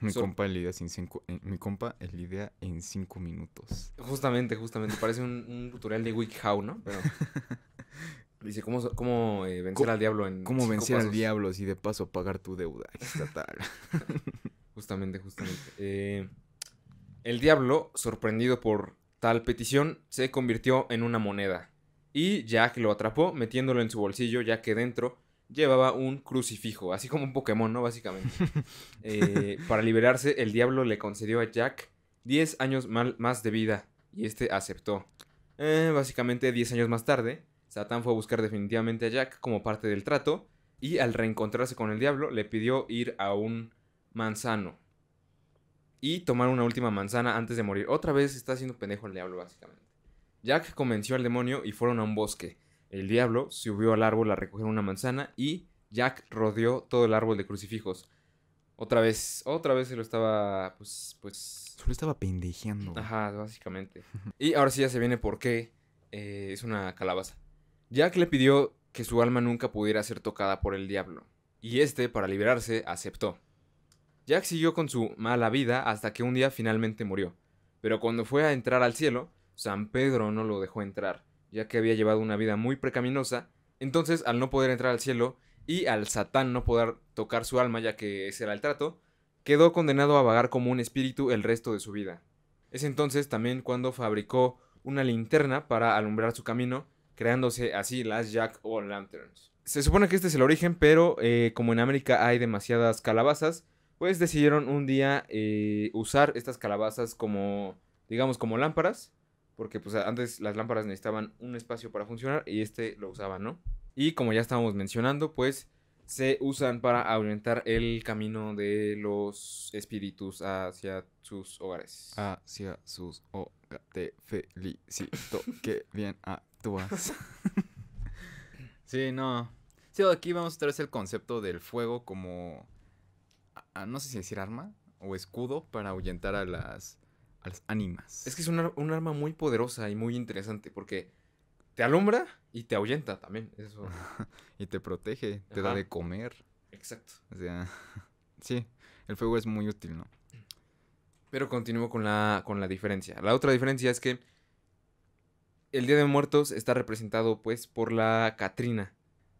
Speaker 1: Mi, compa, el idea en, eh, mi compa el idea en cinco minutos. Justamente, justamente. Parece un, tutorial de Wikihow, ¿no? Pero... Dice, ¿cómo, eh, vencer al diablo en ¿Cómo vencer al diablo si de paso pagar tu deuda estatal? justamente, justamente. Eh, el diablo, sorprendido por tal petición, se convirtió en una moneda. Y Jack lo atrapó metiéndolo en su bolsillo, ya que dentro llevaba un crucifijo, así como un Pokémon, ¿no? Básicamente. Eh, para liberarse, el diablo le concedió a Jack 10 años más de vida, y este aceptó. básicamente, 10 años más tarde, Satán fue a buscar definitivamente a Jack como parte del trato y al reencontrarse con el diablo le pidió ir a un manzano y tomar una última manzana antes de morir. Otra vez está haciendo pendejo el diablo básicamente. Jack convenció al demonio y fueron a un bosque. El diablo subió al árbol a recoger una manzana y Jack rodeó todo el árbol de crucifijos. Otra vez, otra vez se lo estaba, pues, pues... Solo estaba pendejeando. Ajá, básicamente. y ahora sí ya se viene por qué eh, es una calabaza. Jack le pidió que su alma nunca pudiera ser tocada por el diablo, y este, para liberarse, aceptó. Jack siguió con su mala vida hasta que un día finalmente murió, pero cuando fue a entrar al cielo, San Pedro no lo dejó entrar, ya que había llevado una vida muy precaminosa. entonces al no poder entrar al cielo y al Satán no poder tocar su alma, ya que ese era el trato, quedó condenado a vagar como un espíritu el resto de su vida. Es entonces también cuando fabricó una linterna para alumbrar su camino creándose así las Jack o Lanterns. Se supone que este es el origen, pero eh, como en América hay demasiadas calabazas, pues decidieron un día eh, usar estas calabazas como, digamos, como lámparas, porque pues antes las lámparas necesitaban un espacio para funcionar y este lo usaban, ¿no? Y como ya estábamos mencionando, pues se usan para orientar el camino de los espíritus hacia sus hogares. Hacia sus hogares. Te felicito. Qué bien ah, Tú vas. sí, no. Sí, aquí vamos a traer el concepto del fuego como. Ah, no sé si decir arma o escudo para ahuyentar a las, a las ánimas. Es que es un, arma muy poderosa y muy interesante porque te alumbra y te ahuyenta también. Eso. y te protege, te da de comer. Exacto. O sea, sí, el fuego es muy útil, ¿no? Pero continúo con la, con la diferencia. La otra diferencia es que el Día de Muertos está representado pues por la Catrina.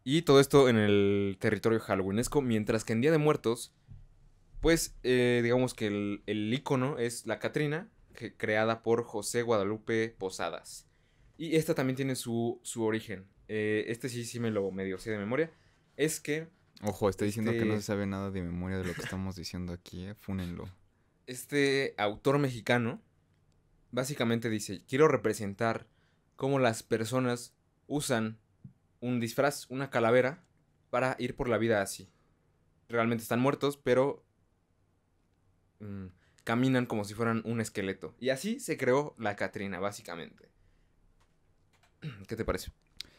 Speaker 1: Y todo esto en el territorio halloweenesco, mientras que en Día de Muertos, pues eh, digamos que el, icono es la Catrina, creada por José Guadalupe Posadas. Y esta también tiene su, origen. Eh, este sí, sí me lo medio sé de memoria. Es que. Ojo, está diciendo que no este se sabe nada de memoria de lo que estamos diciendo aquí, eh, Fúnenlo. Este autor mexicano básicamente dice: Quiero representar como las personas usan un disfraz, una calavera, para ir por la vida así. Realmente están muertos, pero mm, caminan como si fueran un esqueleto. Y así se creó la Catrina, básicamente. ¿Qué te parece?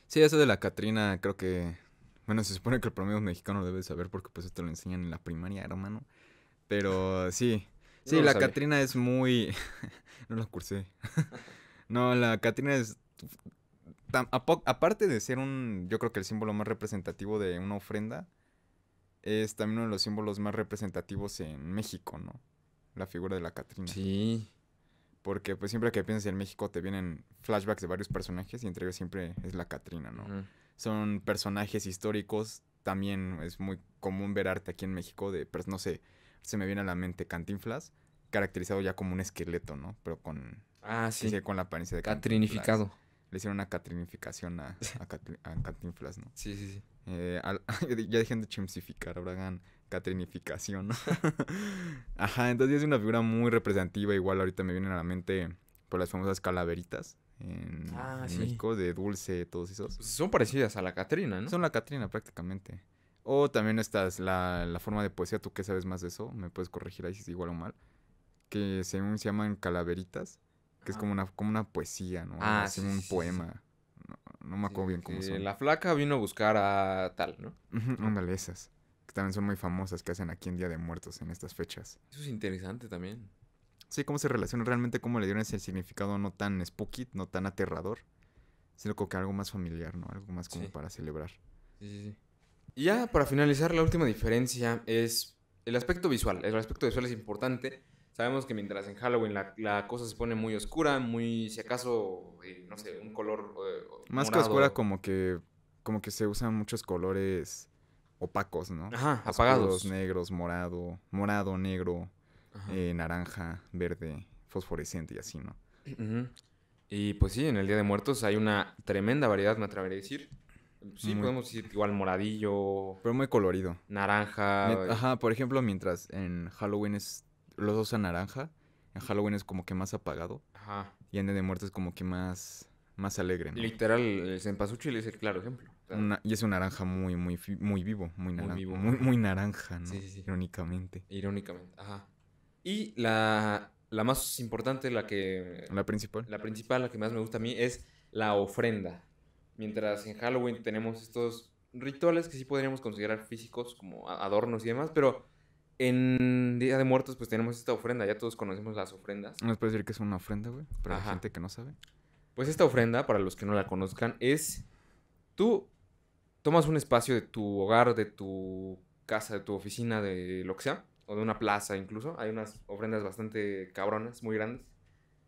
Speaker 1: Sí, eso de la Catrina creo que... Bueno, se supone que el promedio mexicano debe saber porque pues esto lo enseñan en la primaria, hermano. Pero sí. Sí, la Catrina es muy... no la cursé. no, la Catrina es aparte de ser un, yo creo que el símbolo más representativo de una ofrenda, es también uno de los símbolos más representativos en México, ¿no? La figura de la Catrina. Sí. Porque pues siempre que piensas en México te vienen flashbacks de varios personajes y entre ellos siempre es la Catrina, ¿no? Son personajes históricos, también es muy común ver arte aquí en México de, pues, no sé, se me viene a la mente Cantinflas, caracterizado ya como un esqueleto, ¿no? Pero con... Ah, sí. con la apariencia de Catrinificado le hicieron una catrinificación a, a, Cantinflas, ¿no? Sí, sí, sí. Eh, ya dejen de chimsificar, ahora hagan catrinificación, Ajá, entonces es una figura muy representativa. Igual ahorita me vienen a la mente por las famosas calaveritas en, ah, México de dulce, todos esos. Pues son parecidas a la Catrina, ¿no? Son la Catrina prácticamente. O también estas, la, forma de poesía, tú qué sabes más de eso, me puedes corregir ahí si es igual o mal, que según se llaman calaveritas, que es como una, como una poesía, ¿no? Ah, un poema. No, me acuerdo bien cómo son. La flaca vino a buscar a tal, ¿no? Ándale, Que también son muy famosas que hacen aquí en Día de Muertos en estas fechas. Eso es interesante también. Sí, cómo se relaciona realmente, cómo le dieron ese significado no tan spooky, no tan aterrador, sino como que algo más familiar, ¿no? Algo más como para celebrar. Sí, sí, sí. Y ya para finalizar, la última diferencia es el aspecto visual. El aspecto visual es importante Sabemos que mientras en Halloween la, cosa se pone muy oscura, muy, si acaso, eh, no sé, un color... Eh, Más que oscura como que, como que se usan muchos colores opacos, ¿no? Ajá, apagados. negros, morado, morado, negro, eh, naranja, verde, fosforescente y así, ¿no? Y pues sí, en el Día de Muertos hay una tremenda variedad, me atrevería a decir. Sí, podemos decir igual moradillo. Pero muy colorido. Naranja. ajá, por ejemplo, mientras en Halloween es los dos a naranja. En Halloween es como que más apagado. Ajá. Y en de Muertos es como que más, más alegre. ¿no? Literal, el cempasúchil es el claro ejemplo. y es un naranja muy, muy, muy vivo, muy naranja. Muy, vivo, muy, muy naranja, ¿no? Sí, sí, Irónicamente. Irónicamente, ajá. Y la, la más importante, la que... La principal. La principal, la que más me gusta a mí, es la ofrenda. Mientras en Halloween tenemos estos rituales que sí podríamos considerar físicos como adornos y demás, pero en Día de Muertos, pues tenemos esta ofrenda. Ya todos conocemos las ofrendas. ¿Nos puedes decir que es una ofrenda, güey? Para la gente que no sabe. Pues esta ofrenda, para los que no la conozcan, es. Tú tomas un espacio de tu hogar, de tu casa, de tu oficina, de lo que sea, o de una plaza incluso. Hay unas ofrendas bastante cabronas, muy grandes.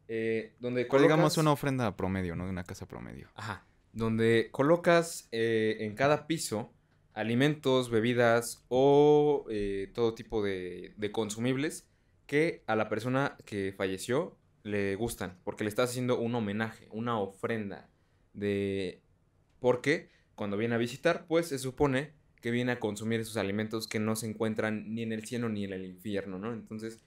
Speaker 1: Eh, donde pues, colocas... Digamos una ofrenda promedio, ¿no? De una casa promedio. Ajá. Donde colocas eh, en cada piso alimentos, bebidas o eh, todo tipo de, consumibles que a la persona que falleció le gustan, porque le estás haciendo un homenaje, una ofrenda de... Porque cuando viene a visitar, pues se supone que viene a consumir esos alimentos que no se encuentran ni en el cielo ni en el infierno, ¿no? Entonces,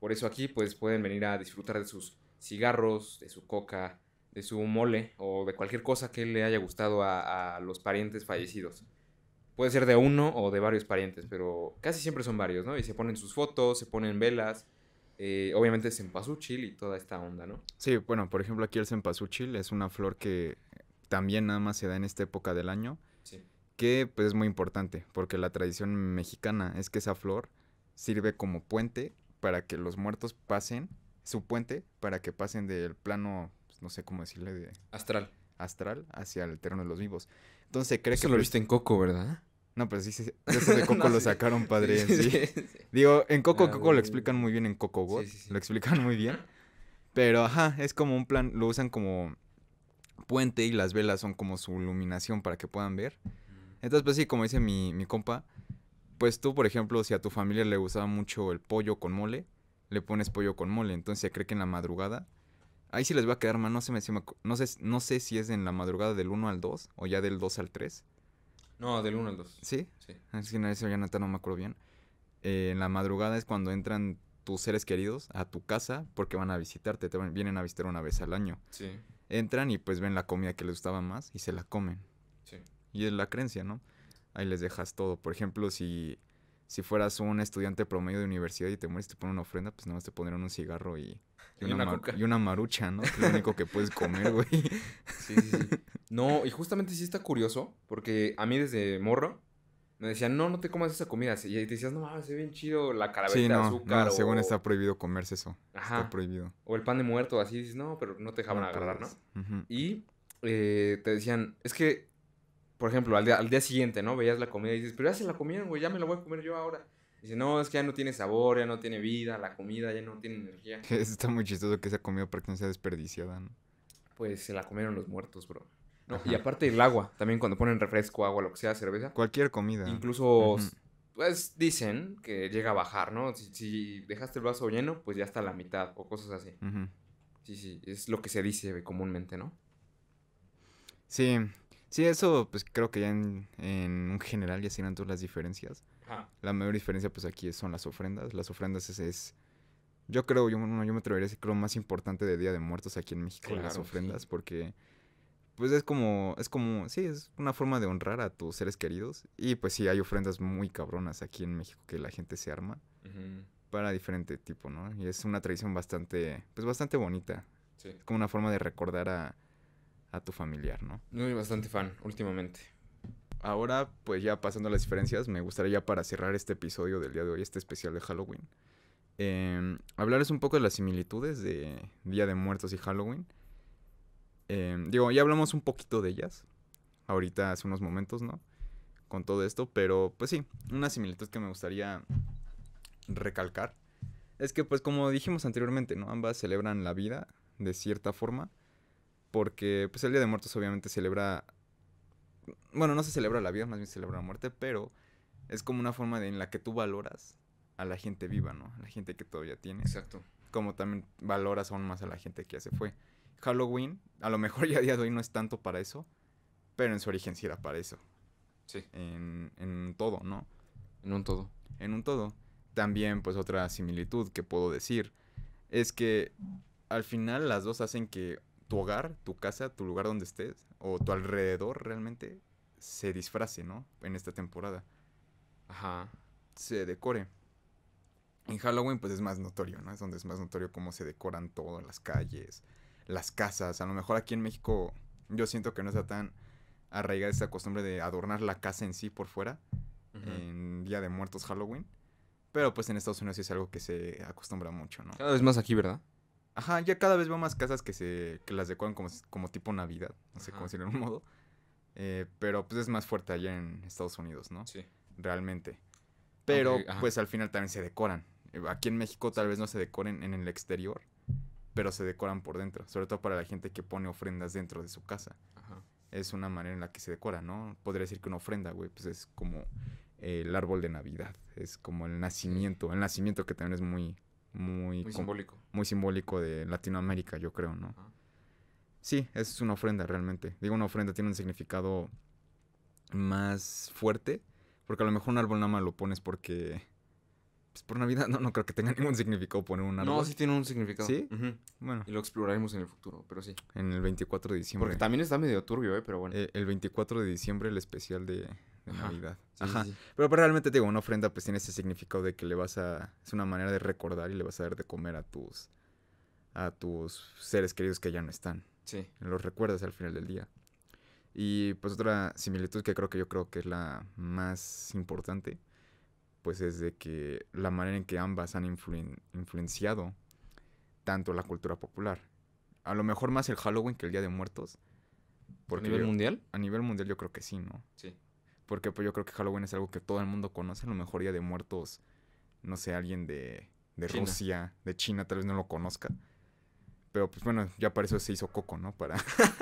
Speaker 1: por eso aquí, pues pueden venir a disfrutar de sus cigarros, de su coca, de su mole o de cualquier cosa que le haya gustado a los parientes fallecidos. Puede ser de uno o de varios parientes, pero casi siempre son varios, ¿no? Y se ponen sus fotos, se ponen velas. Eh, obviamente cempasúchil y toda esta onda, ¿no? Sí, bueno, por ejemplo aquí el cempasúchil es una flor que también nada más se da en esta época del año. Sí. Que pues es muy importante, porque la tradición mexicana es que esa flor sirve como puente para que los muertos pasen, su puente, para que pasen del plano, pues, no sé cómo decirle, de... Astral. Astral hacia el terreno de los vivos. Entonces ¿crees que... lo pues viste en Coco, ¿verdad? No, pero sí, eso de Coco lo sacaron padre sí, Digo, en Coco ah, Coco lo explican muy bien en Coco God lo explican muy bien. Pero ajá, es como un plan, lo usan como puente y las velas son como su iluminación para que puedan ver. Mm. Entonces, pues sí, como dice mi, compa, pues tú, por ejemplo, si a tu familia le gustaba mucho el pollo con mole, le pones pollo con mole. Entonces se cree que en la madrugada, ahí sí les va a quedar más, no, no, sé, no sé si es en la madrugada del 1 al 2 o ya del 2 al 3. No, del 1 al 2. ¿Sí? Sí. Es ah, que eso ya no me acuerdo bien. Eh, en la madrugada es cuando entran tus seres queridos a tu casa porque van a visitarte, vienen a visitar una vez al año. Sí. Entran y pues ven la comida que les gustaba más y se la comen. Sí. Y es la creencia, ¿no? Ahí les dejas todo. Por ejemplo, si si fueras un estudiante promedio de universidad y te mueres y te ponen una ofrenda, pues nada más te pondrían un cigarro y, y, una, marucha, ¿no? es lo único que puedes comer, güey. Sí, sí, sí. No, y justamente sí está curioso, porque a mí desde morro me decían, no, no te comas esa comida. Y ahí te decías, no mames, bien chido la calaverita de azúcar. No, según está prohibido comerse eso. Ajá. Está prohibido. O el pan de muerto, así dices, no, pero no te dejaban agarrar, ¿no? Y eh, te decían, es que por ejemplo, al día, al día, siguiente, ¿no? Veías la comida y dices, pero ya se la comieron, güey, ya me la voy a comer yo ahora. dice, no, es que ya no tiene sabor, ya no tiene vida, la comida ya no tiene energía. Está muy chistoso que esa comida no sea desperdiciada, ¿no? Pues se la comieron los muertos, bro. y aparte el agua, también cuando ponen refresco, agua, lo que sea, cerveza. Cualquier comida. Incluso, pues dicen que llega a bajar, ¿no? Si, dejaste el vaso lleno, pues ya está la mitad o cosas así. Sí, sí, es lo que se dice comúnmente, ¿no? Sí, Sí, eso pues creo que ya en, en general ya serán todas las diferencias. La mayor diferencia pues aquí son las ofrendas. Las ofrendas es, es yo creo, yo, yo me atrevería a decir que lo más importante de Día de Muertos aquí en México, son las ofrendas, porque pues es como, es como, sí, es una forma de honrar a tus seres queridos. Y pues sí, hay ofrendas muy cabronas aquí en México que la gente se arma para diferente tipo, ¿no? Y es una tradición bastante, pues bastante bonita. Es como una forma de recordar a a tu familiar, ¿no? soy bastante fan últimamente. Ahora, pues ya pasando las diferencias, me gustaría ya para cerrar este episodio del día de hoy, este especial de Halloween, em, hablarles un poco de las similitudes de Día de Muertos y Halloween. Em, digo, ya hablamos un poquito de ellas, ahorita hace unos momentos, ¿no? Con todo esto, pero pues sí, una similitud que me gustaría recalcar es que pues como dijimos anteriormente, ¿no? Ambas celebran la vida de cierta forma porque pues el Día de Muertos obviamente celebra, bueno, no se celebra la vida, más bien se celebra la muerte, pero es como una forma en la que tú valoras a la gente viva, ¿no? A la gente que todavía tiene. Exacto. Como también valoras aún más a la gente que ya se fue. Halloween, a lo mejor ya a día de hoy no es tanto para eso, pero en su origen sí era para eso. Sí. En, un todo, ¿no? En un todo. En un todo. También, pues, otra similitud que puedo decir es que al final las dos hacen que tu hogar, tu casa, tu lugar donde estés o tu alrededor realmente se disfrace, ¿no? En esta temporada. Ajá. Se decore. En Halloween pues es más notorio, ¿no? Es donde es más notorio cómo se decoran todo, las calles, las casas. A lo mejor aquí en México yo siento que no está tan arraigada esta costumbre de adornar la casa en sí por fuera en Día de Muertos Halloween. Pero pues en Estados Unidos es algo que se acostumbra mucho, ¿no? Cada vez más aquí, ¿verdad? Ajá, ya cada vez veo más casas que se que las decoran como, como tipo Navidad, no sé cómo decirlo en un modo. Eh, pero pues es más fuerte allá en Estados Unidos, ¿no? Sí. Realmente. Pero pues al final también se decoran. Eh, aquí en México tal vez no se decoren en el exterior, pero se decoran por dentro. Sobre todo para la gente que pone ofrendas dentro de su casa. Ajá. Es una manera en la que se decora, ¿no? Podría decir que una ofrenda, güey, pues es como el árbol de Navidad. Es como el nacimiento. El nacimiento que también es muy muy, simbólico. Muy simbólico de Latinoamérica, yo creo, ¿no? Sí, es una ofrenda realmente. Digo, una ofrenda tiene un significado más fuerte, porque a lo mejor un árbol nada más lo pones porque... Pues por Navidad no, creo que tenga ningún significado poner un árbol. No, sí tiene un significado. ¿Sí? Bueno. Y lo exploraremos en el futuro, pero sí. En el 24 de diciembre. Porque también está medio turbio, ¿eh? Pero bueno. Eh, el 24 de diciembre el especial de, de Pero, pero, realmente, digo, una ofrenda pues tiene ese significado de que le vas a... Es una manera de recordar y le vas a dar de comer a tus... A tus seres queridos que ya no están. Sí. Los recuerdas al final del día. Y pues otra similitud que creo que yo creo que es la más importante, pues es de que la manera en que ambas han influenciado tanto la cultura popular. A lo mejor más el Halloween que el Día de Muertos. ¿A nivel mundial? A nivel mundial yo creo que sí, ¿no? Sí. Porque pues yo creo que Halloween es algo que todo el mundo conoce. A lo mejor ya de muertos, no sé, alguien de, de Rusia, de China, tal vez no lo conozca. Pero pues bueno, ya para eso se hizo Coco, ¿no? Para.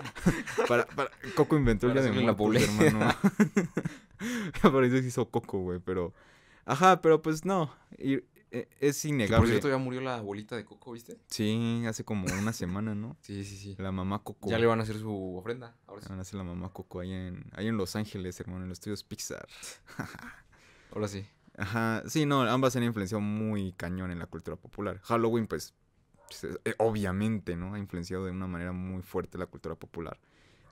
Speaker 1: Coco inventó ya el día de muertos, hermano. para eso se hizo Coco, güey. Pero. Ajá, pero pues no. y... E, es innegable. por cierto, ya murió la abuelita de Coco, ¿viste? Sí, hace como una semana, ¿no? sí, sí, sí. La mamá Coco. Ya le van a hacer su ofrenda. Ahora sí. Van a hacer la mamá Coco en, ahí en Los Ángeles, hermano, en los estudios Pixar. ahora sí. Ajá, sí, no, ambas han influenciado muy cañón en la cultura popular. Halloween, pues, pues eh, eh, obviamente, ¿no? Ha influenciado de una manera muy fuerte la cultura popular.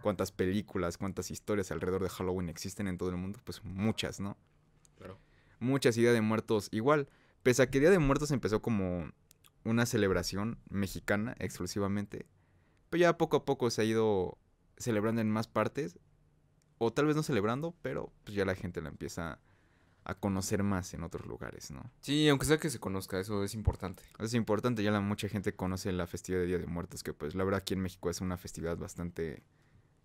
Speaker 1: ¿Cuántas películas, cuántas historias alrededor de Halloween existen en todo el mundo? Pues muchas, ¿no? Claro. Muchas ideas de muertos igual. Pese a que Día de Muertos empezó como una celebración mexicana exclusivamente, pero pues ya poco a poco se ha ido celebrando en más partes, o tal vez no celebrando, pero pues ya la gente la empieza a conocer más en otros lugares, ¿no? Sí, aunque sea que se conozca, eso es importante. Es importante, ya mucha gente conoce la festividad de Día de Muertos, que pues la verdad aquí en México es una festividad bastante,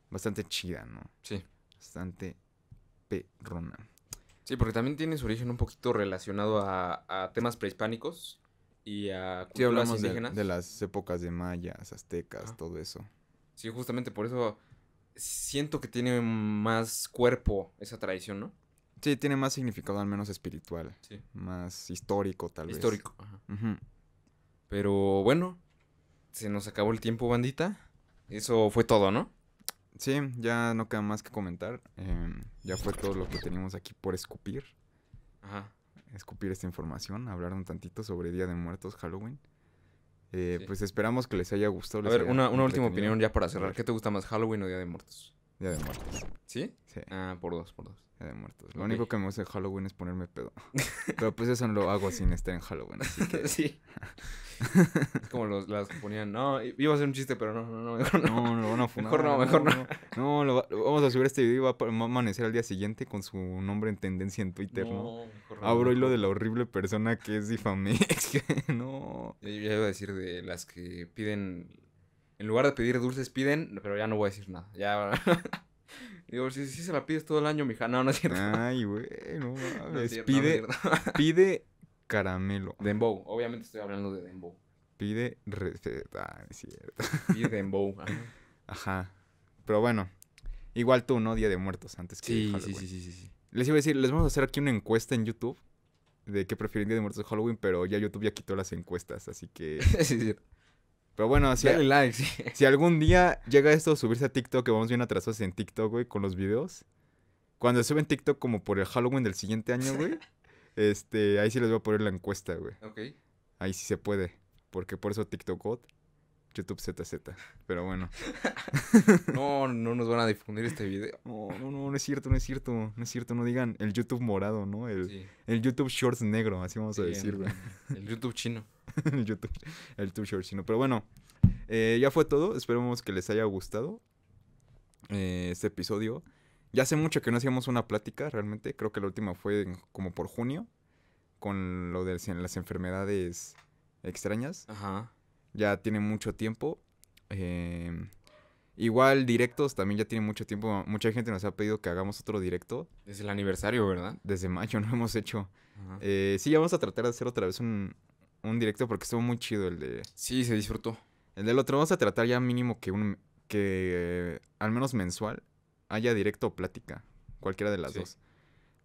Speaker 1: bastante chida, ¿no? Sí. Bastante perrona. Sí, porque también tiene su origen un poquito relacionado a, temas prehispánicos y a culturas sí, indígenas. De, las épocas de mayas, aztecas, todo eso. Sí, justamente por eso siento que tiene más cuerpo esa tradición, ¿no? Sí, tiene más significado, al menos espiritual. Más histórico, tal vez. Histórico. Pero bueno, se nos acabó el tiempo, bandita. Eso fue todo, ¿no? Sí, ya no queda más que comentar. Em, ya fue todo lo que teníamos aquí por escupir. Ajá. Escupir esta información, hablar un tantito sobre Día de Muertos, Halloween. Eh, pues esperamos que les haya gustado. a ver, una, última opinión ya para cerrar. ¿Qué te gusta más, Halloween o Día de Muertos? Día de Muertos. ¿Sí? Sí. Ah, por dos, por dos. Día de Muertos. Lo único que me gusta de Halloween es ponerme pedo. Pero pues eso no lo hago sin estar en Halloween. Así sí. es como los, las que ponían, no, iba a ser un chiste, pero no, no, no, mejor no. No, lo Mejor no, mejor no. No, vamos a subir este video y va a amanecer al día siguiente con su nombre en tendencia en Twitter, ¿no? ¿no? Abro hilo de la horrible persona que es Difamex, no. Yo, iba a decir de las que piden, en lugar de pedir dulces, piden, pero ya no voy a decir nada, ya... Digo, si, se la pides todo el año, mija. No, no es cierto. Ay, güey, no mames. pide, pide caramelo. Dembow, obviamente estoy hablando de Dembow. Pide receta, ah, cierto. Pide Dembow. Ajá. Pero bueno, igual tú, ¿no? Día de Muertos antes que sí, Sí, sí, sí, sí. Les iba a decir, les vamos a hacer aquí una encuesta en YouTube de qué prefieren Día de Muertos o Halloween, pero ya YouTube ya quitó las encuestas, así que... sí, sí. Pero bueno, si, Dale like, si algún día llega esto a subirse a TikTok, que vamos bien atrasados en TikTok, güey, con los videos. Cuando suben TikTok como por el Halloween del siguiente año, güey. Este, ahí sí les voy a poner la encuesta, güey. Ok. Ahí sí se puede. Porque por eso TikTok, YouTube ZZ. Pero bueno. no, no nos van a difundir este video. No, no, no, es cierto, no es cierto. No es cierto, no digan el YouTube morado, ¿no? El, el YouTube Shorts negro, así vamos a decir, güey. El, YouTube chino. el, YouTube, el Shorts chino. Pero bueno, eh, ya fue todo. Esperemos que les haya gustado eh, este episodio. Ya hace mucho que no hacíamos una plática, realmente. Creo que la última fue como por junio, con lo de las enfermedades extrañas. Ajá. Ya tiene mucho tiempo. Em, igual directos también ya tiene mucho tiempo. Mucha gente nos ha pedido que hagamos otro directo. Desde el aniversario, ¿verdad? Desde mayo no hemos hecho. Eh, sí, vamos a tratar de hacer otra vez un, directo porque estuvo muy chido el de... Sí, se disfrutó. El del otro vamos a tratar ya mínimo que un... que eh, al menos mensual haya directo o plática, cualquiera de las dos.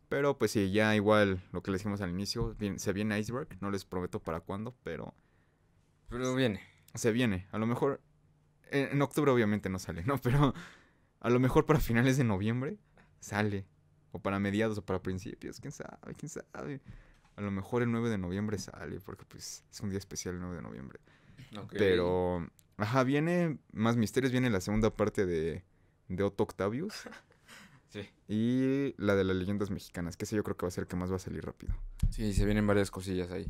Speaker 1: Pero pues sí, ya igual lo que le dijimos al inicio, se viene Iceberg, no les prometo para cuándo, pero... Pero viene. Se viene, a lo mejor... En, octubre obviamente no sale, ¿no? Pero a lo mejor para finales de noviembre sale. O para mediados o para principios, quién sabe, quién sabe. A lo mejor el 9 de noviembre sale, porque pues es un día especial el 9 de noviembre. Pero, ajá, viene más misterios, viene la segunda parte de de Otto Octavius. sí. Y la de las leyendas mexicanas, que ese yo creo que va a ser el que más va a salir rápido. Sí, se vienen varias cosillas ahí.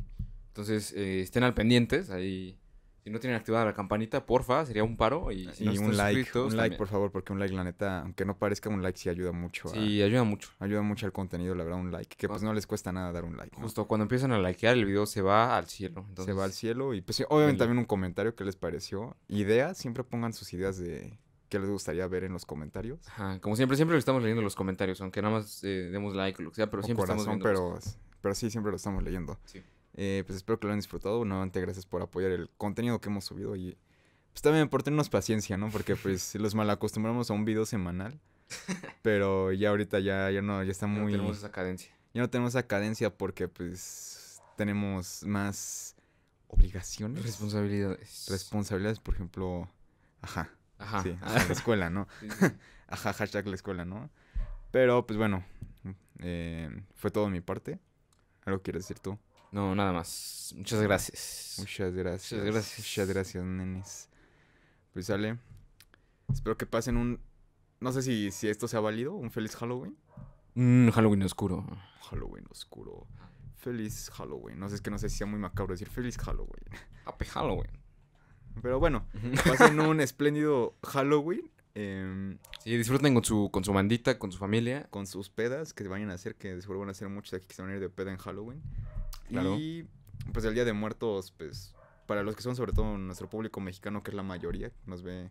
Speaker 1: Entonces, eh, estén al pendientes ahí. Si no tienen activada la campanita, porfa, sería un paro. Y, un like, un like por favor, porque un like, la neta, aunque no parezca un like, sí ayuda mucho. A, sí, ayuda mucho. Ayuda mucho al contenido, la verdad, un like. Que pues no les cuesta nada dar un like. Justo cuando empiezan a likear, el video se va al cielo. se va al cielo y pues obviamente también un comentario que les pareció. Ideas, siempre pongan sus ideas de ¿Qué les gustaría ver en los comentarios? Ajá, como siempre, siempre lo estamos leyendo en los comentarios, aunque nada más eh, demos like o lo que sea, pero siempre estamos leyendo. pero, pero sí, siempre lo estamos leyendo. Eh, pues espero que lo hayan disfrutado. Nuevamente, gracias por apoyar el contenido que hemos subido y pues también por tenernos paciencia, ¿no? Porque pues los acostumbramos a un video semanal, pero ya ahorita ya, ya no, ya está muy... Ya no tenemos esa cadencia. Ya no tenemos esa cadencia porque pues tenemos más obligaciones. Responsabilidades. Responsabilidades, por ejemplo, ajá. Ajá. Sí, la escuela, ¿no? Ajá, hashtag la escuela, ¿no? Pero pues bueno, eh, fue todo de mi parte. ¿Algo quieres decir tú? No, nada más. Muchas gracias. Muchas gracias. Muchas gracias. Muchas nenes. Pues sale. Espero que pasen un. No sé si, si esto sea válido. Un feliz Halloween. Un Halloween oscuro. Halloween oscuro. Feliz Halloween. No sé, que no sé si sea muy macabro decir feliz Halloween. Happy Halloween. Pero bueno, pasen un espléndido Halloween. Em, sí, disfruten con su, con su bandita, con su familia. Con sus pedas que se vayan a hacer, que seguro van a hacer muchos aquí que se van a ir de peda en Halloween. Y pues el Día de Muertos, pues para los que son sobre todo nuestro público mexicano, que es la mayoría, nos ve,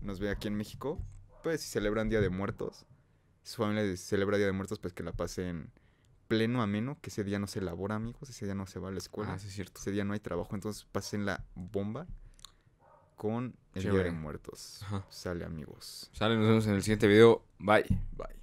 Speaker 1: nos ve aquí en México, pues si celebran Día de Muertos, su familia celebra Día de Muertos, pues que la pasen pleno ameno, que ese día no se elabora, amigos, ese día no se va a la escuela, es ah, cierto. ese día no hay trabajo, entonces pasen la bomba con el Chévere. de Muertos. Sale, amigos. Sale, nos vemos en el siguiente video. Bye. Bye.